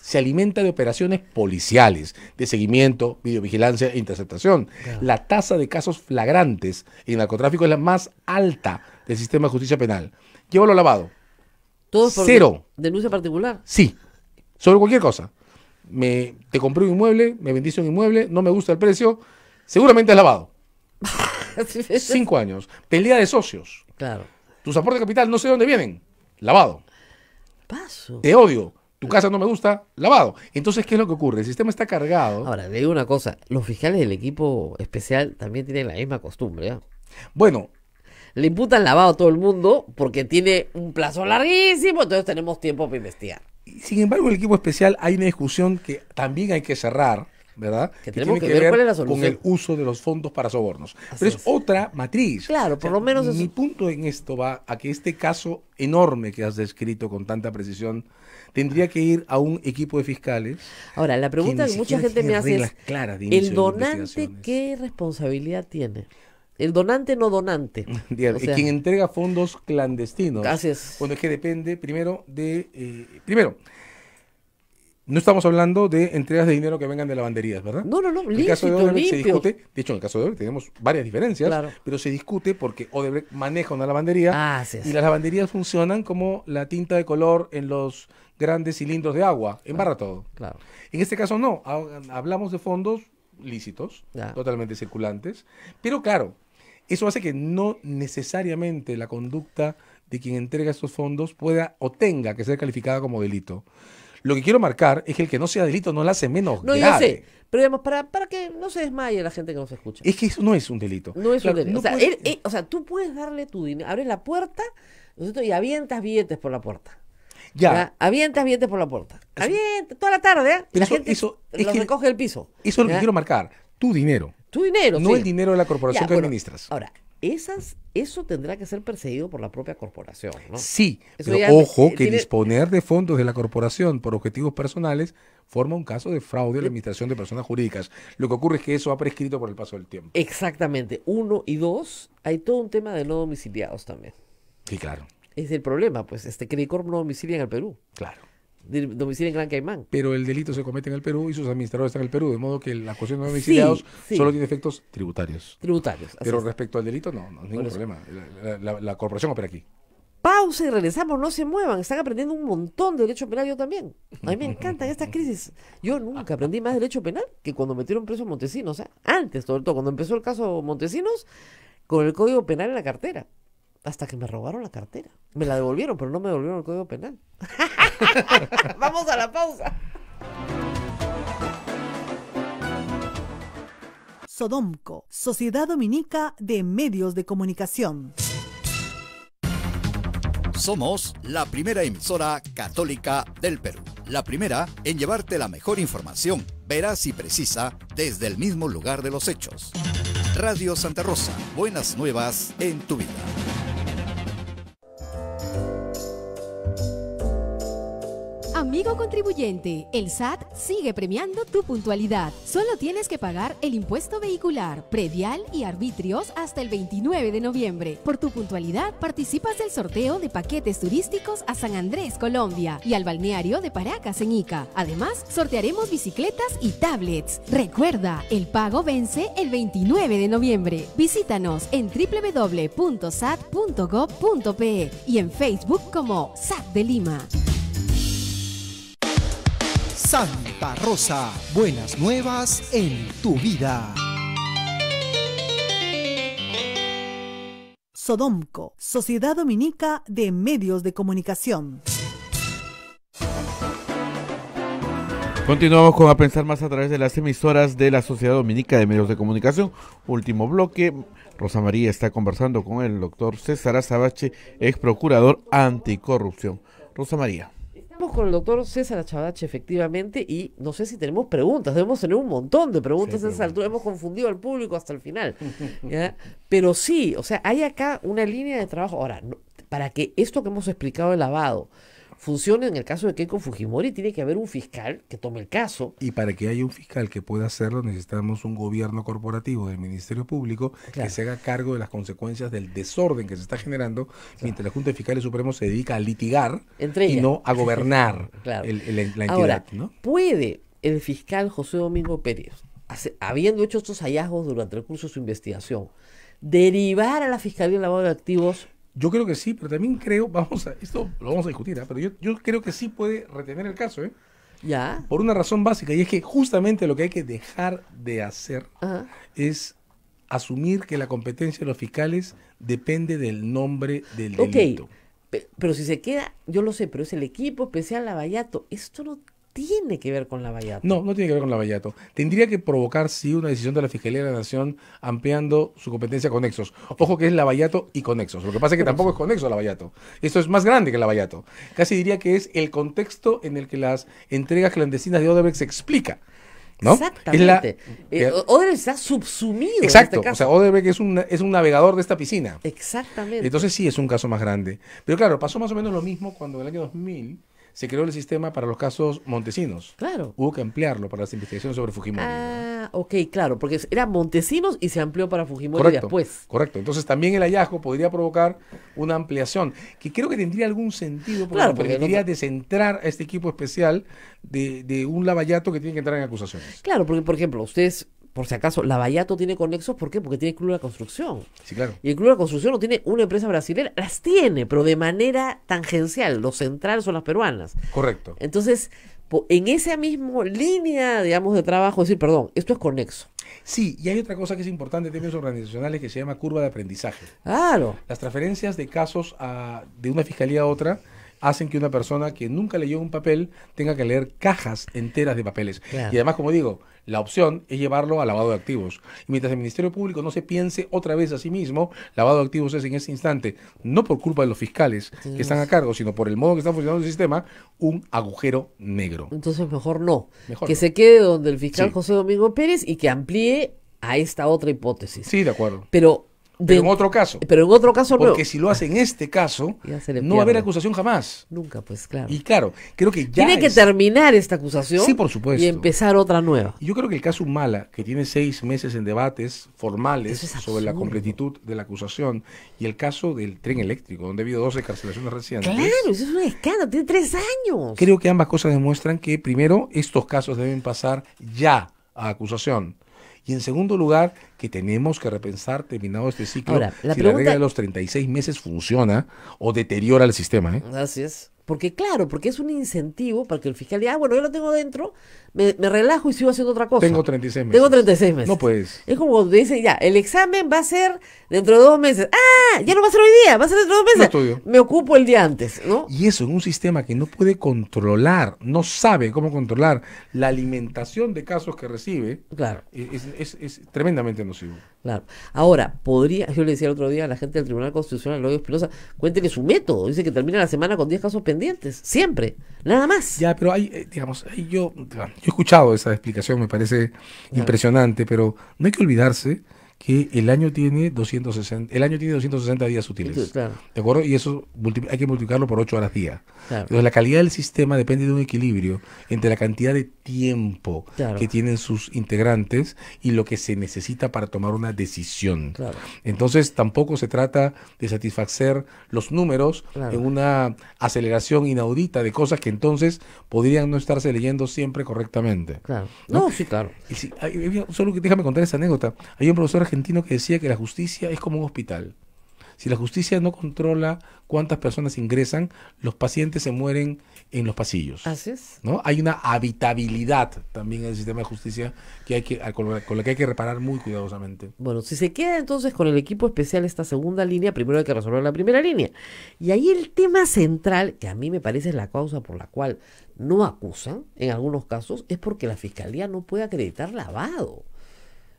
se alimenta de operaciones policiales, de seguimiento, videovigilancia e interceptación. La tasa de casos flagrantes en narcotráfico es la más alta del sistema de justicia penal. Llévalo lavado. ¿Todo por Cero. ¿Denuncia particular? Sí, sobre cualquier cosa. Me, te compré un inmueble, me vendiste un inmueble, no me gusta el precio, Seguramente es lavado. [LAUGHS] Cinco años. Pelea de socios. Claro. Tus aportes de capital no sé de dónde vienen. Lavado. Paso. Te odio. Tu casa no me gusta, lavado. Entonces, ¿qué es lo que ocurre? El sistema está cargado. Ahora, le digo una cosa, los fiscales del equipo especial también tienen la misma costumbre. ¿eh? Bueno, le imputan lavado a todo el mundo porque tiene un plazo larguísimo, entonces tenemos tiempo para investigar. Sin embargo, el equipo especial hay una discusión que también hay que cerrar, ¿verdad? Que tenemos que, ver, Con el uso de los fondos para sobornos. Pero es, otra matriz. Claro, por lo menos. Mi punto en esto va a que este caso enorme que has descrito con tanta precisión tendría que ir a un equipo de fiscales. Ahora, la pregunta que, mucha gente me hace es: ¿el donante qué responsabilidad tiene? El donante no donante. [LAUGHS] quien entrega fondos clandestinos. Gracias. Bueno, es que depende primero de. Eh, primero, no estamos hablando de entregas de dinero que vengan de lavanderías, ¿verdad? No, no, no. En caso de Odebrecht se discute, de hecho, en el caso de Odebrecht tenemos varias diferencias, pero se discute porque Odebrecht maneja una lavandería ah, y las lavanderías funcionan como la tinta de color en los grandes cilindros de agua, embarra todo. Claro. En este caso no, hablamos de fondos lícitos, totalmente circulantes, pero claro, eso hace que no necesariamente la conducta de quien entrega estos fondos pueda o tenga que ser calificada como delito. Lo que quiero marcar es que el que no sea delito no lo hace menos no, Yo sé. Pero digamos, para, para que no se desmaye la gente que nos escucha. Es que eso no es un delito. No es un delito. o, sea, tú puedes darle tu dinero, abres la puerta y avientas billetes por la puerta. Ya. Avientas billetes por la puerta. Avientas toda la tarde. ¿eh? La gente eso, que... recoge el piso. Eso es lo que quiero marcar. Tu dinero. Tu dinero. No el dinero de la corporación que administras. Ahora, esas, eso tendrá que ser perseguido por la propia corporación. ¿no? Sí, pero ojo que disponer de fondos de la corporación por objetivos personales forma un caso de fraude a la administración de personas jurídicas. Lo que ocurre es que eso ha prescrito por el paso del tiempo. Exactamente. Uno y dos, hay todo un tema de no domiciliados también. Sí, claro. Es el problema, pues, este Credicorp no domicilia en el Perú. Claro domicilio en Gran Caimán. Pero el delito se comete en el Perú y sus administradores están en el Perú, de modo que la cuestión de domiciliados solo tiene efectos tributarios. Tributarios. Pero respecto al delito, no, no ningún problema. La, corporación opera aquí. Pausa y regresamos, no se muevan, están aprendiendo un montón de derecho penal, yo también. A mí me [LAUGHS] encantan estas crisis. Yo nunca aprendí más derecho penal que cuando metieron preso a Montesinos, sea, ¿eh? antes, sobre todo, cuando empezó el caso Montesinos, con el código penal en la cartera. Hasta que me robaron la cartera. Me la devolvieron, pero no me devolvieron el código penal. [LAUGHS] [LAUGHS] Vamos a la pausa. Sodomco, Sociedad Dominica de Medios de Comunicación. Somos la primera emisora católica del Perú. La primera en llevarte la mejor información, veraz y precisa, desde el mismo lugar de los hechos. Radio Santa Rosa, buenas nuevas en tu vida. Amigo contribuyente, el SAT sigue premiando tu puntualidad. Solo tienes que pagar el impuesto vehicular, predial y arbitrios hasta el 29 de noviembre. Por tu puntualidad, participas del sorteo de paquetes turísticos a San Andrés, Colombia y al balneario de Paracas en Ica. Además, sortearemos bicicletas y tablets. Recuerda, el pago vence el 29 de noviembre. Visítanos en www.sat.gov.pe y en Facebook como SAT de Lima. Santa Rosa, buenas nuevas en tu vida. Sodomco, Sociedad Dominica de Medios de Comunicación. Continuamos con A Pensar Más a través de las emisoras de la Sociedad Dominica de Medios de Comunicación. Último bloque. Rosa María está conversando con el doctor César Azabache, ex procurador anticorrupción. Rosa María con el doctor César Achavache, efectivamente, y no sé si tenemos preguntas, debemos tener un montón de preguntas en esa altura, hemos confundido al público hasta el final. Pero sí, o sea, hay acá una línea de trabajo. Ahora, para que esto que hemos explicado el lavado Funciona en el caso de Keiko Fujimori, tiene que haber un fiscal que tome el caso. Y para que haya un fiscal que pueda hacerlo, necesitamos un gobierno corporativo del Ministerio Público que se haga cargo de las consecuencias del desorden que se está generando mientras la Junta de Fiscales Supremos se dedica a litigar y no a [LAUGHS] gobernar la entidad. Ahora, ¿Puede el fiscal José Domingo Pérez, habiendo hecho estos hallazgos durante el curso de su investigación, derivar a la Fiscalía de Lavado de Activos yo creo que sí, pero también creo, vamos a, esto lo vamos a discutir, ¿ah? pero yo, yo, creo que sí puede retener el caso, ¿eh? Ya. Por una razón básica, y es que justamente lo que hay que dejar de hacer es asumir que la competencia de los fiscales depende del nombre del delito. Okay. Pero si se queda, yo lo sé, pero es el equipo especial Lavallato. Esto no tiene que ver con la vallato. No, no tiene que ver con la vallato. Tendría que provocar, sí, una decisión de la Fiscalía de la Nación ampliando su competencia con Nexos. Ojo que es la vallato y con Nexos. Lo que pasa es que tampoco es con Nexos la vallato. Esto es más grande que la vallato. Casi diría que es el contexto en el que las entregas clandestinas de Odebrecht se explica. ¿no? Exactamente. Es eh, Odebrecht está subsumido. En este caso. O sea, Odebrecht es un, es un navegador de esta piscina. Exactamente. Entonces sí es un caso más grande. Pero claro, pasó más o menos lo mismo cuando en el año 2000 se creó el sistema para los casos montesinos. Claro. Hubo que ampliarlo para las investigaciones sobre Fujimori. Ah, ok, claro, porque era montesinos y se amplió para Fujimori después. Correcto. Entonces también el hallazgo podría provocar una ampliación, que creo que tendría algún sentido porque, claro, porque permitiría descentrar a este equipo especial de, de un lavallato que tiene que entrar en acusaciones. Claro, porque por ejemplo, ustedes por si acaso, Lavallato tiene conexos, ¿por qué? Porque tiene el Club de la Construcción. Sí, claro. Y el Club de la Construcción no tiene una empresa brasileña, las tiene, pero de manera tangencial. Los centrales son las peruanas. Correcto. Entonces, en esa misma línea, digamos, de trabajo, decir, perdón, esto es conexo. Sí, y hay otra cosa que es importante en términos organizacionales que se llama curva de aprendizaje. Claro. Las transferencias de casos de una fiscalía a otra hacen que una persona que nunca leyó un papel tenga que leer cajas enteras de papeles. Y además, como digo, la opción es llevarlo a lavado de activos. Y mientras el Ministerio Público no se piense otra vez a sí mismo, lavado de activos es en ese instante, no por culpa de los fiscales que están a cargo, sino por el modo que está funcionando el sistema, un agujero negro. Entonces, mejor no. que se quede donde el fiscal José Domingo Pérez y que amplíe a esta otra hipótesis. Sí, de acuerdo. Pero pero en otro caso. Pero en otro caso Porque si lo hace en este caso, [LAUGHS] no va a haber acusación jamás. Nunca, pues claro. Y claro, creo que ya. Tiene que terminar esta acusación. Sí, por supuesto. Y empezar otra nueva. yo creo que el caso Mala, que tiene seis meses en debates formales sobre la completitud de la acusación, y el caso del tren eléctrico, donde ha habido dos encarcelaciones recientes. Claro, eso es un escándalo, tiene tres años. Creo que ambas cosas demuestran que, primero, estos casos deben pasar ya a acusación. Y en segundo lugar, que tenemos que repensar terminado este ciclo la si la regla de los 36 meses funciona o deteriora el sistema. ¿eh? Así es. Porque claro, porque es un incentivo para que el fiscal diga, ah, bueno, yo lo tengo dentro, me, relajo y sigo haciendo otra cosa. Tengo 36 meses. Tengo 36 meses. No puedes. Es como te dicen, ya, el examen va a ser dentro de dos meses. ¡Ah! Ya no va a ser hoy día, va a ser dentro de dos meses. Me ocupo el día antes, ¿no? Y eso en un sistema que no puede controlar, no sabe cómo controlar la alimentación de casos que recibe. Claro. E, es, es, tremendamente nocivo. Claro. Ahora, podría, yo le decía el otro día a la gente del Tribunal Constitucional, Lodio Espinosa, cuéntele su método. Dice que termina la semana con 10 casos pendientes. Siempre. Nada más. Ya, pero hay, eh, digamos, ahí yo, yo he escuchado esa explicación, me parece impresionante, pero no hay que olvidarse que el año tiene 260, el año tiene 260 días útiles. claro. ¿De acuerdo? Y eso hay que multiplicarlo por 8 horas día. Claro. Entonces, la calidad del sistema depende de un equilibrio entre la cantidad de tiempo que tienen sus integrantes y lo que se necesita para tomar una decisión. Entonces, tampoco se trata de satisfacer los números en una aceleración inaudita de cosas que entonces podrían no estarse leyendo siempre correctamente. Claro. No, sí, claro. Y si, solo déjame contar esa anécdota. Hay un profesor argentino que decía que la justicia es como un hospital. Si la justicia no controla cuántas personas ingresan, los pacientes se mueren en los pasillos. Así es. ¿no? Hay una habitabilidad también en el sistema de justicia que hay que, con, la, con que hay que reparar muy cuidadosamente. Bueno, si se queda entonces con el equipo especial esta segunda línea, primero hay que resolver la primera línea. Y ahí el tema central, que a mí me parece es la causa por la cual no acusan en algunos casos, es porque la fiscalía no puede acreditar lavado.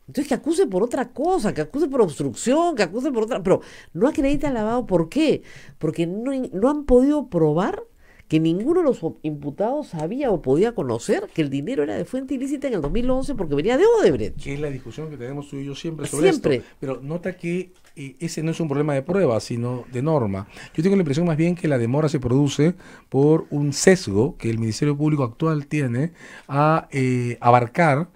Entonces que acuse por otra cosa, que acuse por obstrucción, que acuse por otra... Pero no acredita el lavado. ¿Por qué? Porque no, han podido probar que ninguno de los imputados sabía o podía conocer que el dinero era de fuente ilícita en el 2011 porque venía de Odebrecht. Que es la discusión que tenemos tú y yo siempre sobre siempre. esto. Pero nota que eh, ese no es un problema de prueba, sino de norma. Yo tengo la impresión más bien que la demora se produce por un sesgo que el Ministerio Público actual tiene a eh, abarcar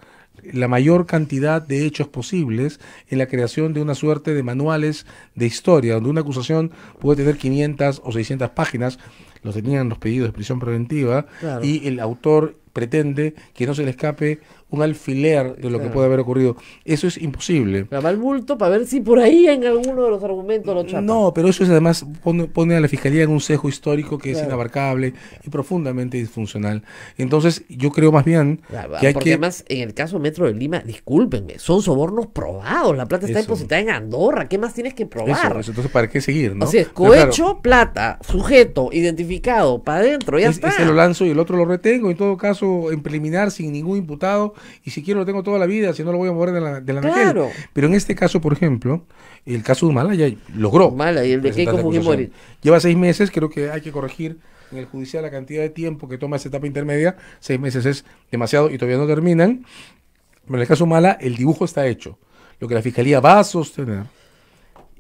la mayor cantidad de hechos posibles en la creación de una suerte de manuales de historia, donde una acusación puede tener 500 o 600 páginas, lo tenían los pedidos de prisión preventiva, y el autor pretende que no se le escape un alfiler de lo que puede haber ocurrido. Eso es imposible. para el bulto para ver si por ahí en alguno de los argumentos lo No, pero eso es además pone, a la fiscalía en un cejo histórico que es inabarcable y profundamente disfuncional. Entonces, yo creo más bien que hay porque además, en el caso Metro de Lima, discúlpenme, son sobornos probados. La plata está depositada en Andorra. ¿Qué más tienes que probar? Eso, Entonces, ¿para qué seguir? ¿no? cohecho, plata, sujeto, identificado, para adentro, ya está. Ese lo lanzo y el otro lo retengo. En todo caso, en preliminar, sin ningún imputado y si quiero lo tengo toda la vida, si no lo voy a mover de la, de Pero en este caso, por ejemplo, el caso de ya logró. humala y el de Keiko Fujimori. Lleva seis meses, creo que hay que corregir en el judicial la cantidad de tiempo que toma esa etapa intermedia. Seis meses es demasiado y todavía no terminan. Pero en el caso Humala el dibujo está hecho. Lo que la fiscalía va a sostener.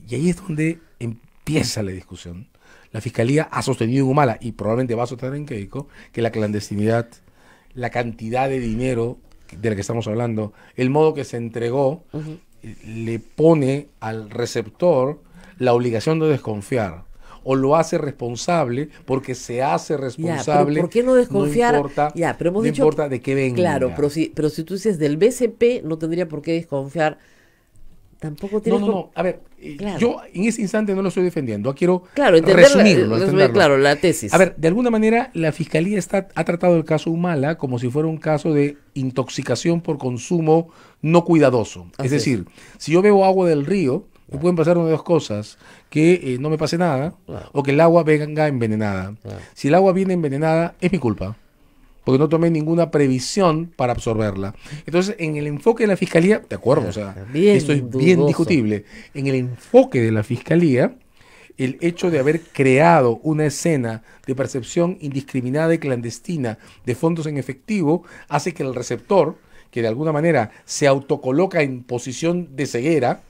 Y ahí es donde empieza la discusión. La fiscalía ha sostenido en Humala y probablemente va a sostener en Keiko que la clandestinidad, la cantidad de dinero de la que estamos hablando, el modo que se entregó, le pone al receptor la obligación de desconfiar o lo hace responsable porque se hace responsable. ¿Por qué no desconfiar? importa, ya, pero de qué venga. Claro, pero si, pero si tú dices del BCP, no tendría por qué desconfiar Tampoco No, no, A ver, eh, yo en ese instante no lo estoy defendiendo. Ah, quiero claro, resumirlo. claro, la tesis. A ver, de alguna manera la fiscalía está, ha tratado el caso Humala como si fuera un caso de intoxicación por consumo no cuidadoso. es decir, si yo veo agua del río, pueden pasar una de dos cosas, que eh, no me pase nada o que el agua venga envenenada. Si el agua viene envenenada, es mi culpa porque no tomé ninguna previsión para absorberla. Entonces, en el enfoque de la fiscalía, de acuerdo, o sea, esto es [LAUGHS] bien discutible. En el enfoque de la fiscalía, el hecho de haber creado una escena de percepción indiscriminada y clandestina de fondos en efectivo hace que el receptor, que de alguna manera se autocoloca en posición de ceguera,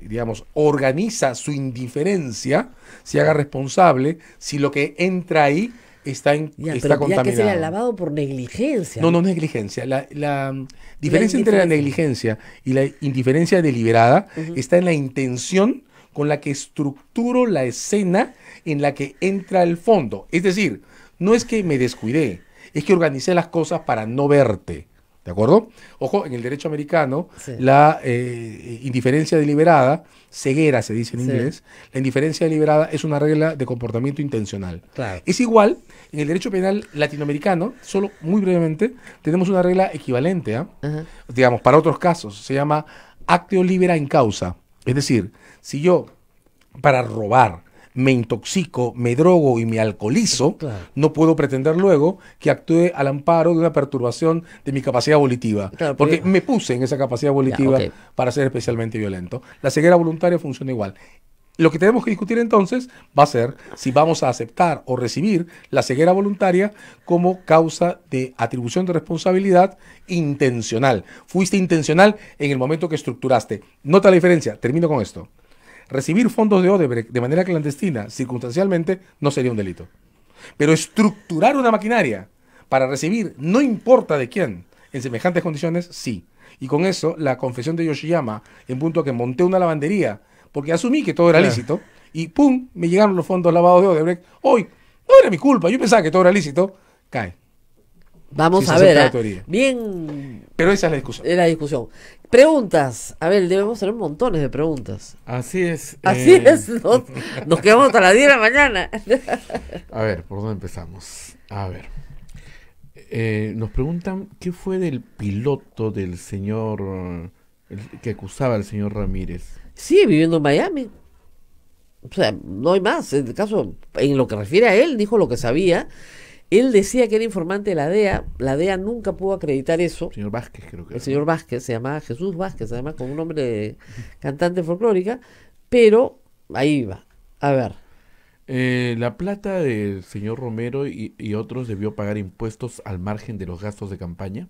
digamos, organiza su indiferencia, se haga responsable si lo que entra ahí está, en, está que lavado por negligencia. No, no negligencia. La, la diferencia entre la negligencia y la indiferencia deliberada está en la intención con la que estructuro la escena en la que entra el fondo. Es decir, no es que me descuidé, es que organicé las cosas para no verte. ¿De acuerdo? Ojo, en el derecho americano, la eh, indiferencia deliberada, ceguera se dice en inglés, la indiferencia deliberada es una regla de comportamiento intencional. Es igual, en el derecho penal latinoamericano, solo muy brevemente, tenemos una regla equivalente, ¿ah? digamos, para otros casos, se llama acteo libera en causa. Es decir, si yo, para robar, me intoxico, me drogo y me alcoholizo, no puedo pretender luego que actúe al amparo de una perturbación de mi capacidad volitiva. porque me puse en esa capacidad volitiva para ser especialmente violento. La ceguera voluntaria funciona igual. Lo que tenemos que discutir entonces va a ser si vamos a aceptar o recibir la ceguera voluntaria como causa de atribución de responsabilidad intencional. Fuiste intencional en el momento que estructuraste. Nota la diferencia, termino con esto recibir fondos de Odebrecht de manera clandestina, circunstancialmente, no sería un delito. Pero estructurar una maquinaria para recibir, no importa de quién, en semejantes condiciones, sí. Y con eso, la confesión de Yoshiyama, en punto a que monté una lavandería, porque asumí que todo era lícito, y ¡pum! Me llegaron los fondos lavados de Odebrecht. Hoy, no era mi culpa, yo pensaba que todo era lícito. Cae. Vamos a ver. ¿ah? Bien. Pero esa es la discusión. Es la discusión. Preguntas. A ver, debemos tener montones de preguntas. Así es. Así eh, es. Nos, quedamos hasta las 10 de la mañana. [LAUGHS] A ver, ¿por dónde empezamos? A ver. Eh, nos preguntan qué fue del piloto del señor que acusaba al señor Ramírez. Sí, viviendo en Miami. O sea, no hay más. En el caso, en lo que refiere a él, dijo lo que sabía él decía que era informante de la DEA, la DEA nunca pudo acreditar eso. Señor Vázquez, creo que. El señor Vázquez se llamaba Jesús Vázquez, además con un nombre de cantante folclórica, pero ahí va. A ver. Eh, la plata del señor Romero y, y, otros debió pagar impuestos al margen de los gastos de campaña.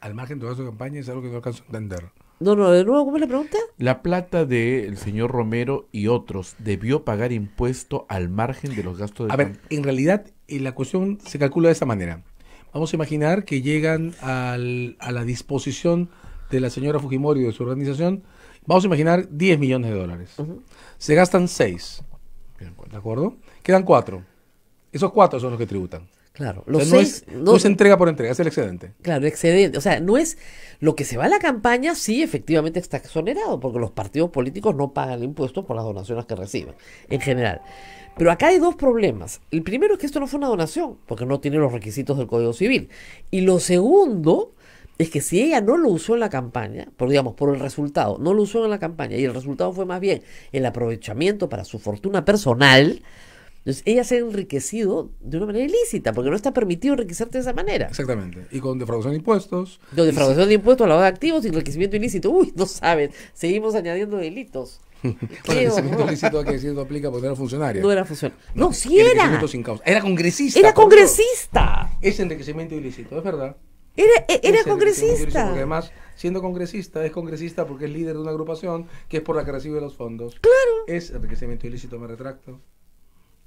Al margen de los gastos de campaña es algo que no alcanzo a entender. No, no, de nuevo, ¿cómo es la pregunta? La plata del señor Romero y otros debió pagar impuesto al margen de los gastos de... A ver, en realidad eh, la cuestión se calcula de esta manera. Vamos a imaginar que llegan al, a la disposición de la señora Fujimori y de su organización, vamos a imaginar 10 millones de dólares. Se gastan 6. ¿De acuerdo? Quedan 4. Esos 4 son los que tributan. Claro, lo no, es, entrega por entrega, es el excedente. Claro, excedente. O sea, no es lo que se va a la campaña, sí, efectivamente está exonerado, porque los partidos políticos no pagan impuestos por las donaciones que reciben, en general. Pero acá hay dos problemas. El primero es que esto no fue una donación, porque no tiene los requisitos del Código Civil. Y lo segundo es que si ella no lo usó en la campaña, por, digamos, por el resultado, no lo usó en la campaña, y el resultado fue más bien el aprovechamiento para su fortuna personal, entonces, ella se ha enriquecido de una manera ilícita, porque no está permitido enriquecerte de esa manera. Exactamente. Y con defraudación de impuestos. Con defraudación de impuestos, lavado de activos y enriquecimiento ilícito. Uy, no saben. Seguimos añadiendo delitos. [LAUGHS] Enriquecimiento ilícito, que aplica porque no era funcionario. No era funcionario. No, sí era. Era congresista. Era congresista. Es enriquecimiento ilícito, es verdad. Era, e, era congresista. Porque además, siendo congresista, es congresista porque es líder de una agrupación que es por la que recibe los fondos. Claro. Es enriquecimiento ilícito, me retracto.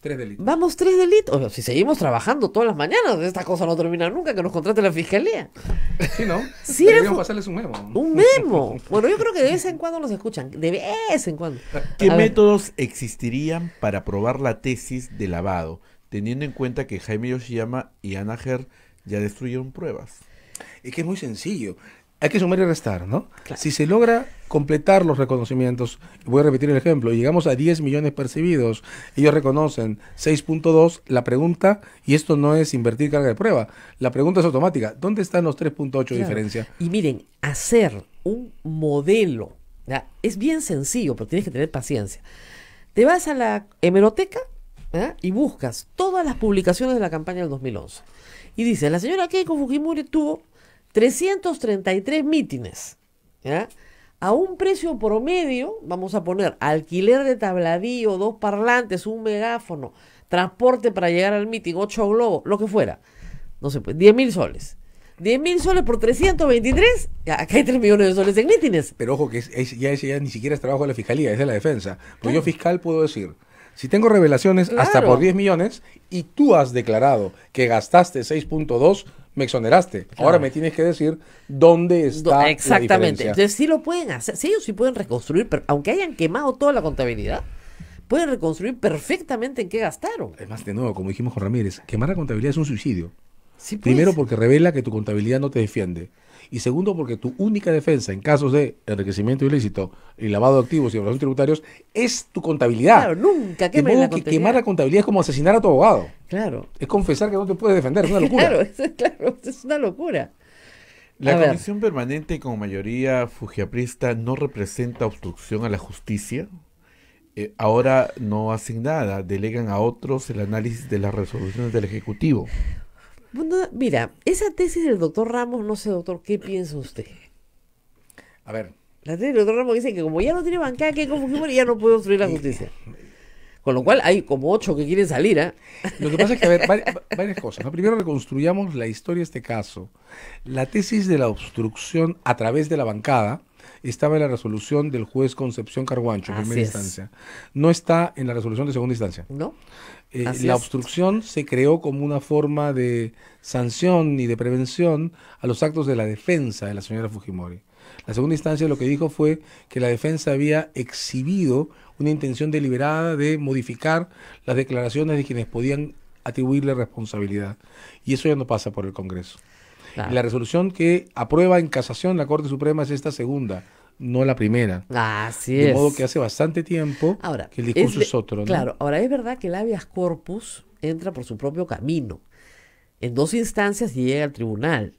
Tres delitos. Vamos, tres delitos. si seguimos trabajando todas las mañanas, esta cosa no termina nunca, que nos contrate la fiscalía. [LAUGHS] Sí, ¿no? Sí, pasarles un memo. Un memo. Bueno, yo creo que de vez en cuando nos escuchan. De vez en cuando. Ah, ¿Qué métodos existirían para probar la tesis de lavado, teniendo en cuenta que Jaime Yoshiyama y Ana Ger ya destruyeron pruebas? Es que es muy sencillo hay que sumar y restar, ¿no? Si se logra completar los reconocimientos, voy a repetir el ejemplo, llegamos a 10 millones percibidos, ellos reconocen 6.2, la pregunta, y esto no es invertir carga de prueba, la pregunta es automática, ¿dónde están los 3.8 de diferencia? Y miren, hacer un modelo es bien sencillo, pero tienes que tener paciencia. Te vas a la hemeroteca y buscas todas las publicaciones de la campaña del 2011. Y dice, la señora Keiko Fujimori tuvo 333 mítines. ¿ya? A un precio promedio, vamos a poner alquiler de tabladillo, dos parlantes, un megáfono, transporte para llegar al mítin, ocho globos, lo que fuera. No sé, pues, 10 mil soles. 10 mil soles por 323, acá hay 3 millones de soles en mítines. Pero ojo, que ya, ni siquiera es trabajo de la fiscalía, es de la defensa. Pues yo fiscal puedo decir, si tengo revelaciones hasta por 10 millones y tú has declarado que gastaste 6.2, me exoneraste. Ahora me tienes que decir dónde está. Exactamente. Entonces sí lo pueden hacer, sí ellos sí pueden reconstruir, aunque hayan quemado toda la contabilidad, pueden reconstruir perfectamente en qué gastaron. Además, de nuevo, como dijimos con Ramírez, quemar la contabilidad es un suicidio. Pues. Primero porque revela que tu contabilidad no te defiende. Y segundo, porque tu única defensa en casos de enriquecimiento ilícito y lavado de activos y evasión tributarios es tu contabilidad. Claro, nunca quemar la contabilidad. Quemar la contabilidad es como asesinar a tu abogado. Claro. Es confesar que no te puedes defender, es una [LAUGHS] locura. claro, es, una locura. La comisión permanente con mayoría fujiaprista no representa obstrucción a la justicia. Eh, ahora no hacen nada, delegan a otros el análisis de las resoluciones del Ejecutivo. Bueno, pues mira, esa tesis del doctor Ramos, no sé, doctor, ¿qué piensa usted? A ver. La tesis del doctor Ramos dice que como ya no tiene bancada, que como que ya no puede obstruir la justicia. Con lo cual hay como ocho que quieren salir, ¿ah? Lo que pasa es que, a ver, varias, cosas. Primero reconstruyamos la historia de este caso. La tesis de la obstrucción a través de la bancada estaba en la resolución del juez Concepción Carguancho, en primera instancia. No está en la resolución de segunda instancia. No. Eh, la obstrucción se creó como una forma de sanción y de prevención a los actos de la defensa de la señora Fujimori. La segunda instancia lo que dijo fue que la defensa había exhibido una intención deliberada de modificar las declaraciones de quienes podían atribuirle responsabilidad. Y eso ya no pasa por el Congreso. la resolución que aprueba en casación la Corte Suprema es esta segunda, no la primera. Así es. De modo que hace bastante tiempo ahora, que el discurso es, otro. Claro, ahora es verdad que el habeas corpus entra por su propio camino. En dos instancias llega al tribunal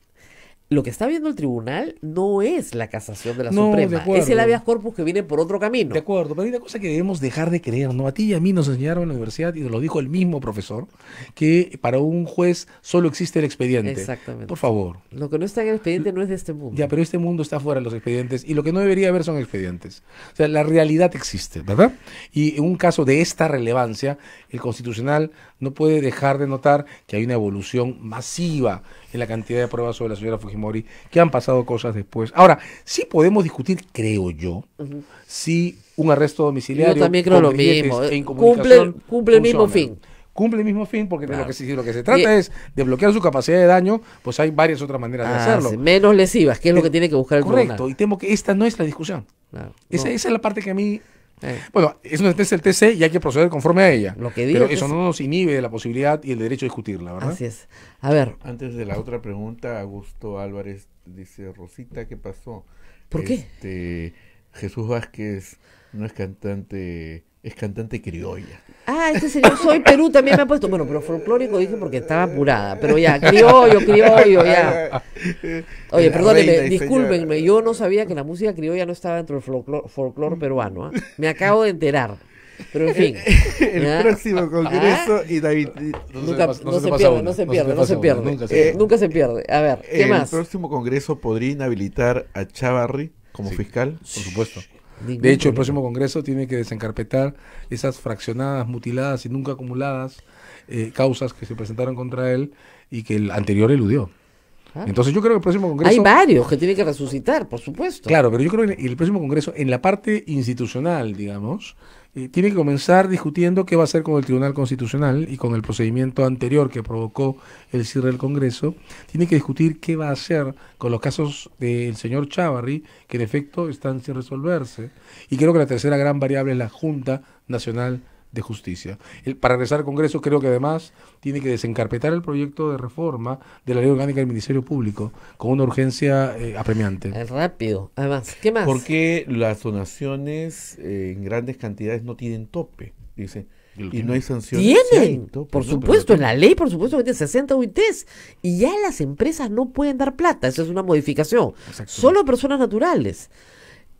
lo que está viendo el tribunal no es la casación de la Suprema, es el habeas corpus que viene por otro camino. De acuerdo, pero hay una cosa que debemos dejar de creer, ¿no? A ti y a mí nos enseñaron en la universidad y nos lo dijo el mismo profesor, que para un juez solo existe el expediente. Exactamente. Por favor. Lo que no está en el expediente no es de este mundo. Ya, pero este mundo está fuera de los expedientes y lo que no debería haber son expedientes. O sea, la realidad existe, ¿verdad? Y en un caso de esta relevancia, el constitucional no puede dejar de notar que hay una evolución masiva en la cantidad de pruebas sobre la señora Fujimori, que han pasado cosas después. Ahora, sí podemos discutir, creo yo, si un arresto domiciliario. también lo Cumple, el mismo fin cumple el mismo fin, porque lo que, se, trata es de bloquear su capacidad de daño, pues hay varias otras maneras de ah, hacerlo. Menos lesivas, que es lo que tiene que buscar el Correcto, y temo que esta no es la discusión. esa, es la parte que a mí bueno, es una sentencia del TC y hay que proceder conforme a ella. Lo que digo Pero eso no nos inhibe la posibilidad y el derecho a discutirla, ¿verdad? Así es. A ver. Antes de la otra pregunta, Augusto Álvarez dice, Rosita, ¿qué pasó? ¿Por este, Jesús Vázquez no es cantante, es cantante criolla. Ah, este señor Soy Perú también me ha puesto. Bueno, pero folclórico dije porque estaba apurada. Pero ya, criollo, criollo, ya. [LAUGHS] Oye, perdónenme, discúlpenme. Yo no sabía que la música criolla no estaba dentro del folclore, folclor peruano. ¿ah? Me acabo de enterar. Pero en fin. [LAUGHS] El, próximo congreso ¿Ah? y David. No nunca, se, pierde, no, se, pierde, nunca se pierde. A ver, ¿qué eh, más? El próximo congreso podría inhabilitar a Chavarri como fiscal, por supuesto de hecho, el próximo Congreso tiene que desencarpetar esas fraccionadas, mutiladas y nunca acumuladas eh, causas que se presentaron contra él y que el anterior eludió. Ah. Entonces yo creo que el próximo Congreso... Hay varios que tiene que resucitar, por supuesto. Claro, pero yo creo que el próximo Congreso, en la parte institucional, digamos, tiene que comenzar discutiendo qué va a hacer con el Tribunal Constitucional y con el procedimiento anterior que provocó el cierre del Congreso. Tiene que discutir qué va a hacer con los casos del señor Chávarri, que en efecto están sin resolverse. Y creo que la tercera gran variable es la Junta Nacional de Justicia. para regresar al Congreso, creo que además tiene que desencarpetar el proyecto de reforma de la Ley Orgánica del Ministerio Público con una urgencia eh, apremiante. apremiante. Rápido, además. ¿Qué más? Porque las donaciones eh, en grandes cantidades no tienen tope, dice. Y no hay sanciones. Tienen, por supuesto, en la ley, por supuesto, que 60 UITs. Y ya las empresas no pueden dar plata, esa es una modificación. Solo personas naturales.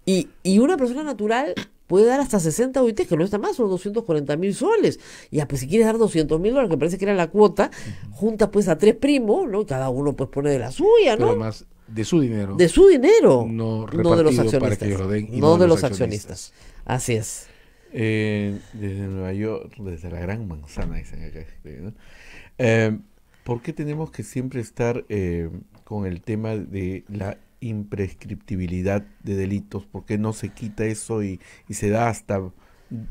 Y, y una persona natural puede dar hasta 60 UIT que no está más, son 240 mil soles. y ah, pues si quieres dar 200 mil dólares, que parece que era la cuota, junta pues a tres primos, ¿no? cada uno pues pone de la suya, ¿no? Pero de su dinero. De su dinero. No, de los accionistas. no, de, los, accionistas. Así es. Eh, desde Nueva York, desde la gran manzana, dicen acá. Este, eh, ¿Por qué tenemos que siempre estar eh, con el tema de la imprescriptibilidad de delitos? porque no se quita eso y, se da hasta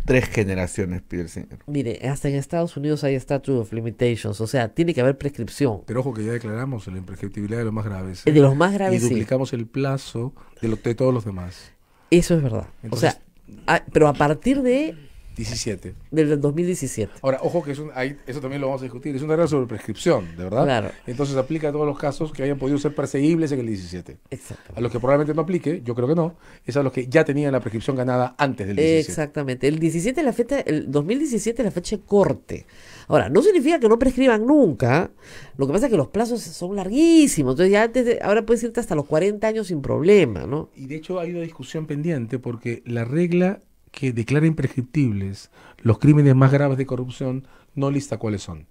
tres generaciones, pide el señor? Mire, hasta en Estados Unidos hay statute of limitations, o sea, tiene que haber prescripción. Pero ojo que ya declaramos la imprescriptibilidad de los más graves. ¿eh? Y duplicamos el plazo de, todos los demás. Eso es verdad. o sea, ah, pero a partir de 17. Del 2017. Ahora, ojo que eso también lo vamos a discutir. Es una regla sobre prescripción, ¿de verdad? Claro. Entonces aplica a todos los casos que hayan podido ser perseguibles en el 17. Exacto. A los que probablemente no aplique, yo creo que no, es a los que ya tenían la prescripción ganada antes del 17. Exactamente. El 17 la fecha, el 2017 es la fecha corte. Ahora, no significa que no prescriban nunca. Lo que pasa es que los plazos son larguísimos. Entonces ya antes ahora puedes irte hasta los 40 años sin problema, ¿no? Y de hecho hay una discusión pendiente porque la regla que declara imprescriptibles los crímenes más graves de corrupción, no lista cuáles son.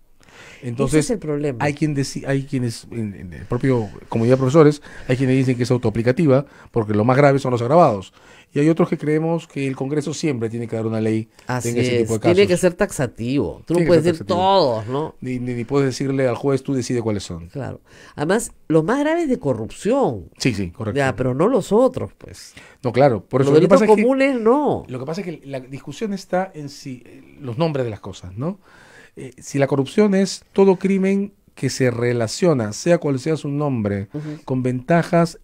Entonces, Hay, quien hay quienes, en, el propio comunidad de profesores, hay quienes dicen que es autoaplicativa, porque lo más grave son los agravados. Y hay otros que creemos que el Congreso siempre tiene que dar una ley en ese tipo de casos. Tiene que ser taxativo. Tú no puedes decir todos, ¿no? Ni, ni, puedes decirle al juez, tú decides cuáles son. Claro. Además, lo más grave es de corrupción. Sí, sí, correcto. Ya, pero no los otros, pues. No, claro. Por eso, los delitos comunes, no. Lo que pasa es que la discusión está en si eh, los nombres de las cosas, ¿no? Eh, si la corrupción es todo crimen que se relaciona, sea cual sea su nombre, con ventajas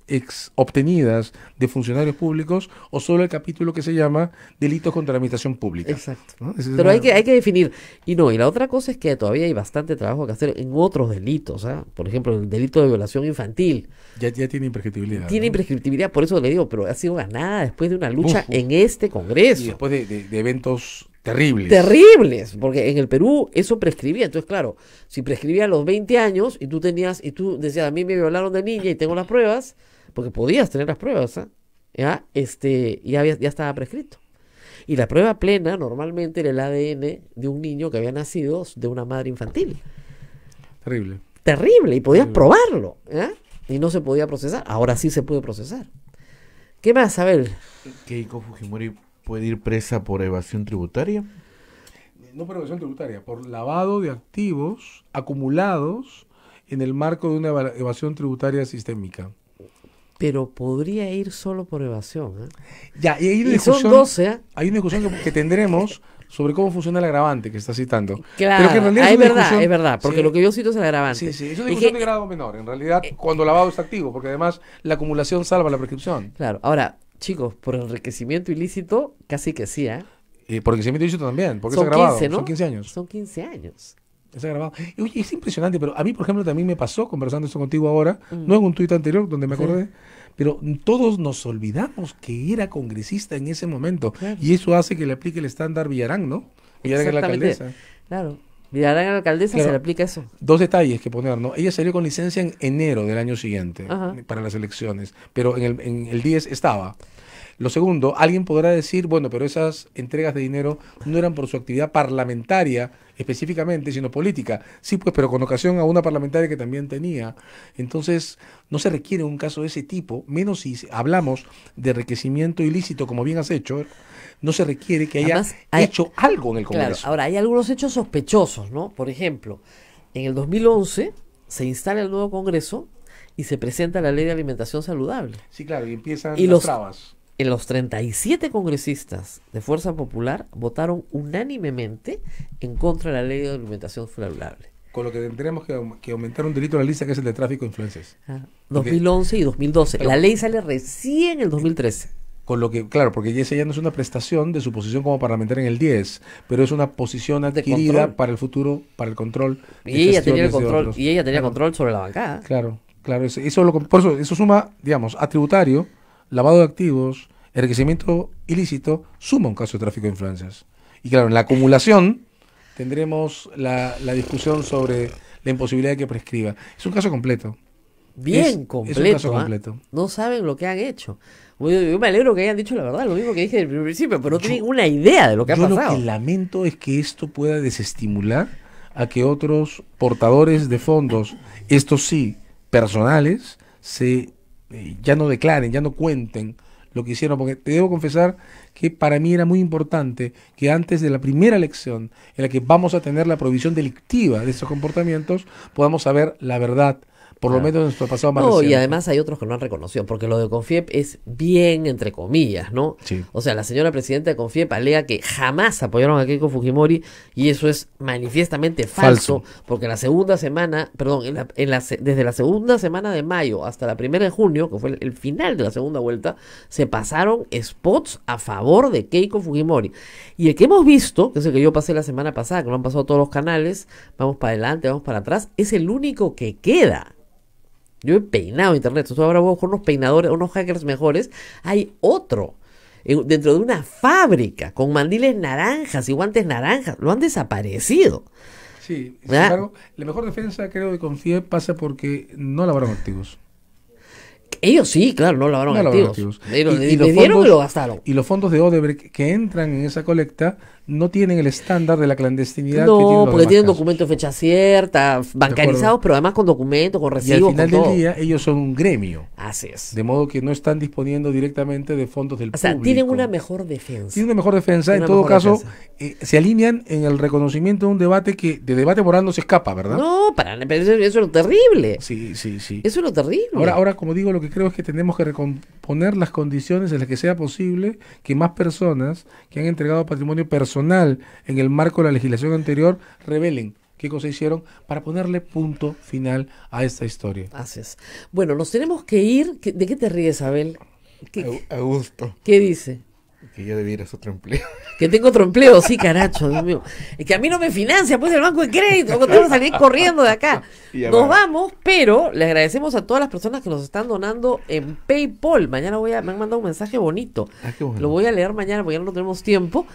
obtenidas de funcionarios públicos o solo el capítulo que se llama delitos contra la administración pública. Exacto. Pero hay, que, hay que definir. Y no, y la otra cosa es que todavía hay bastante trabajo que hacer en otros delitos. ¿ah? Por ejemplo, el delito de violación infantil. Ya, ya tiene imprescriptibilidad. Tiene imprescriptibilidad, por eso le digo, pero ha sido ganada después de una lucha en este Congreso. Y después de eventos Terribles. Terribles, porque en el Perú eso prescribía. Entonces, claro, si prescribía a los 20 años y tú tenías, y tú decías, a mí me violaron de niña y tengo las pruebas, porque podías tener las pruebas, ¿ah? ya, este, ya, había, ya estaba prescrito. Y la prueba plena normalmente era el ADN de un niño que había nacido de una madre infantil. Terrible. Terrible, y podías probarlo, ¿eh? y no se podía procesar. Ahora sí se puede procesar. ¿Qué más, Abel? Que Keiko Fujimori puede ir presa por evasión tributaria? No por evasión tributaria, por lavado de activos acumulados en el marco de una evasión tributaria sistémica. Pero podría ir solo por evasión. ¿eh? Ya, y hay una ¿eh? Hay una discusión que, tendremos sobre cómo funciona el agravante que está citando. Claro, es, verdad, es verdad, porque lo que yo cito es el agravante. Sí, sí, es una discusión de grado menor, en realidad, eh, cuando lavado está activo, porque además la acumulación salva la prescripción. Claro, ahora, Chicos, por enriquecimiento ilícito, casi que sí, ¿eh? Y por enriquecimiento ilícito también, porque se ha grabado. 15, Son 15 años. Son 15 años. ha grabado. Y, es impresionante, pero a mí, por ejemplo, también me pasó conversando esto contigo ahora, mm. no en un tuit anterior donde me acordé, pero todos nos olvidamos que era congresista en ese momento. Y eso hace que le aplique el estándar Villarán, ¿no? Villarán es la alcaldesa. Claro. Y La alcaldesa se le aplica eso. Dos detalles que poner, ¿no? Ella salió con licencia en enero del año siguiente para las elecciones, pero en el, en el 10 estaba. Lo segundo, alguien podrá decir, bueno, pero esas entregas de dinero no eran por su actividad parlamentaria específicamente, sino política. Sí, pues, pero con ocasión a una parlamentaria que también tenía. Entonces, no se requiere un caso de ese tipo, menos si hablamos de enriquecimiento ilícito, como bien has hecho, no se requiere que haya hecho algo en el Congreso. Claro, ahora, hay algunos hechos sospechosos, ¿no? Por ejemplo, en el 2011 se instala el nuevo Congreso y se presenta la ley de alimentación saludable. Sí, claro, y empiezan las los, trabas. En los 37 congresistas de Fuerza Popular votaron unánimemente en contra de la ley de alimentación saludable. Con lo que tendremos que, aumentar un delito en la lista que es el de tráfico de influencias. 2011 ah, y 2012. la ley sale recién en el 2013. Con lo que, claro, porque esa ya no es una prestación de su posición como parlamentaria en el 10, pero es una posición adquirida para el futuro, para el control. Y ella tenía el control, y ella tenía control sobre la bancada. Claro, claro, eso, eso por eso, suma, digamos, a tributario, lavado de activos, enriquecimiento ilícito, suma un caso de tráfico de influencias. Y claro, en la acumulación tendremos la, la discusión sobre la imposibilidad de que prescriba. Es un caso completo bien ¿ah? completo. No saben lo que han hecho. Yo, me alegro que hayan dicho la verdad, lo mismo que dije desde el principio, pero no tienen una idea de lo que ha yo Lo que lamento es que esto pueda desestimular a que otros portadores de fondos, estos sí, personales, se eh, ya no declaren, ya no cuenten lo que hicieron, porque te debo confesar que para mí era muy importante que antes de la primera elección, en la que vamos a tener la prohibición delictiva de estos comportamientos, podamos saber la verdad por lo menos en nuestro pasado más No, y además hay otros que no han reconocido, porque lo de Confiep es bien entre comillas, ¿no? Sí. O sea, la señora presidenta de Confiep alega que jamás apoyaron a Keiko Fujimori y eso es manifiestamente falso, porque la segunda semana, perdón, en la, desde la segunda semana de mayo hasta la primera de junio, que fue el, final de la segunda vuelta, se pasaron spots a favor de Keiko Fujimori. Y el que hemos visto, que es que yo pasé la semana pasada, que lo han pasado todos los canales, vamos para adelante, vamos para atrás, es el único que queda yo he peinado internet. Entonces ahora vos unos peinadores, unos hackers mejores. Hay otro. Eh, dentro de una fábrica. Con mandiles naranjas y guantes naranjas. Lo han desaparecido. Sí, sin embargo, la mejor defensa creo de Confie pasa porque no lavaron activos. Ellos sí, claro, no lavaron activos. y, y lo gastaron. Y los fondos de Odebrecht que entran en esa colecta no tienen el estándar de la clandestinidad. No, tienen porque tienen documentos de fecha cierta, bancarizados, pero además con documentos, con recibos. Y al final del día, ellos son un gremio. Así es. De modo que no están disponiendo directamente de fondos del público. O sea, tienen una mejor defensa. Tienen una mejor defensa. en todo caso, eh, se alinean en el reconocimiento de un debate que de debate moral no se escapa, ¿verdad? No, para, eso, eso es lo terrible. Sí, sí, sí. Eso es lo terrible. Ahora, ahora, como digo, lo que creo es que tenemos que recomponer las condiciones en las que sea posible que más personas que han entregado patrimonio personal en el marco de la legislación anterior revelen qué cosa hicieron para ponerle punto final a esta historia. Gracias. Bueno, nos tenemos que ir. ¿De qué te ríes, Abel? ¿Qué, a, gusto. ¿Qué dice? Que ya a otro empleo. Que tengo otro empleo, sí, caracho, Dios mío. Es que a mí no me financia, pues, el banco de crédito, tengo que salir corriendo de acá. Nos vamos, pero le agradecemos a todas las personas que nos están donando en PayPal. Mañana voy a, me han mandado un mensaje bonito. Ah, Lo voy a leer mañana porque ya no tenemos tiempo.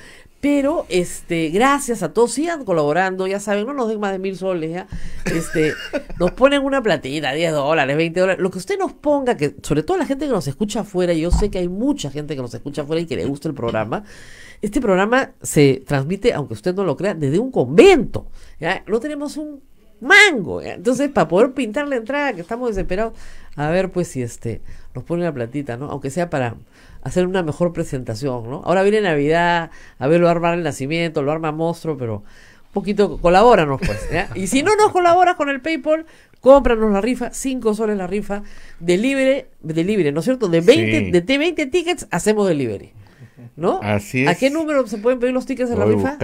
Pero, este, gracias a todos, sigan colaborando, ya saben, no nos den más de mil soles, ¿ya? Este, [LAUGHS] nos ponen una platita, 10 dólares, 20 dólares, lo que usted nos ponga, que sobre todo la gente que nos escucha afuera, yo sé que hay mucha gente que nos escucha afuera y que le gusta el programa, este programa se transmite, aunque usted no lo crea, desde un convento, ¿ya? No tenemos un mango, Entonces, para poder pintar la entrada, que estamos desesperados, a ver, pues, si este, nos ponen la platita, ¿no? Aunque sea para hacer una mejor presentación, ¿no? Ahora viene Navidad, a ver lo arma el nacimiento, lo arma monstruo, pero un poquito colabóranos pues. Y si no nos colaboras con el PayPal, cómpranos la rifa, cinco soles la rifa, de libre, ¿no es cierto? De 20, de 20 tickets hacemos delivery. ¿No? Así es. ¿A qué número se pueden pedir los tickets de la rifa?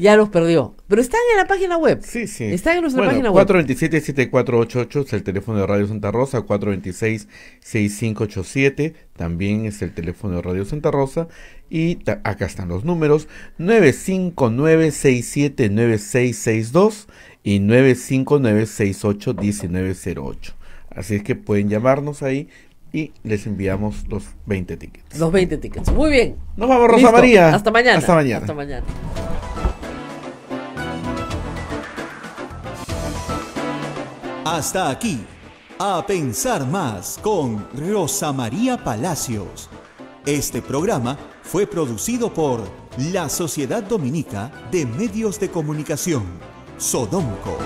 ya los perdió. Pero están en la página web. Sí, sí. Están en nuestra página web. 427-7488 es el teléfono de Radio Santa Rosa, 426-6587 también es el teléfono de Radio Santa Rosa. Y acá están los números, 959-679662 y 959 cero 1908 Así es que pueden llamarnos ahí y les enviamos los 20 tickets. Los 20 tickets. Muy bien. Nos vamos, Rosa María. Hasta mañana. Hasta mañana. Hasta mañana. Hasta aquí, A Pensar Más con Rosa María Palacios. Este programa fue producido por la Sociedad Dominica de Medios de Comunicación, Sodomco.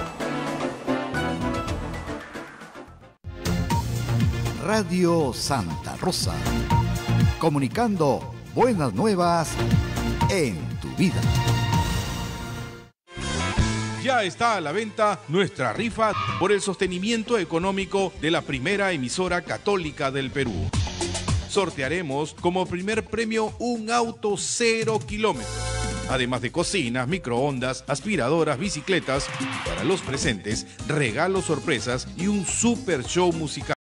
Radio Santa Rosa, comunicando buenas nuevas en tu vida ya está a la venta nuestra rifa por el sostenimiento económico de la primera emisora católica del Perú. Sortearemos como primer premio un auto cero kilómetros, además de cocinas, microondas, aspiradoras, bicicletas, y para los presentes, regalos sorpresas y un super show musical.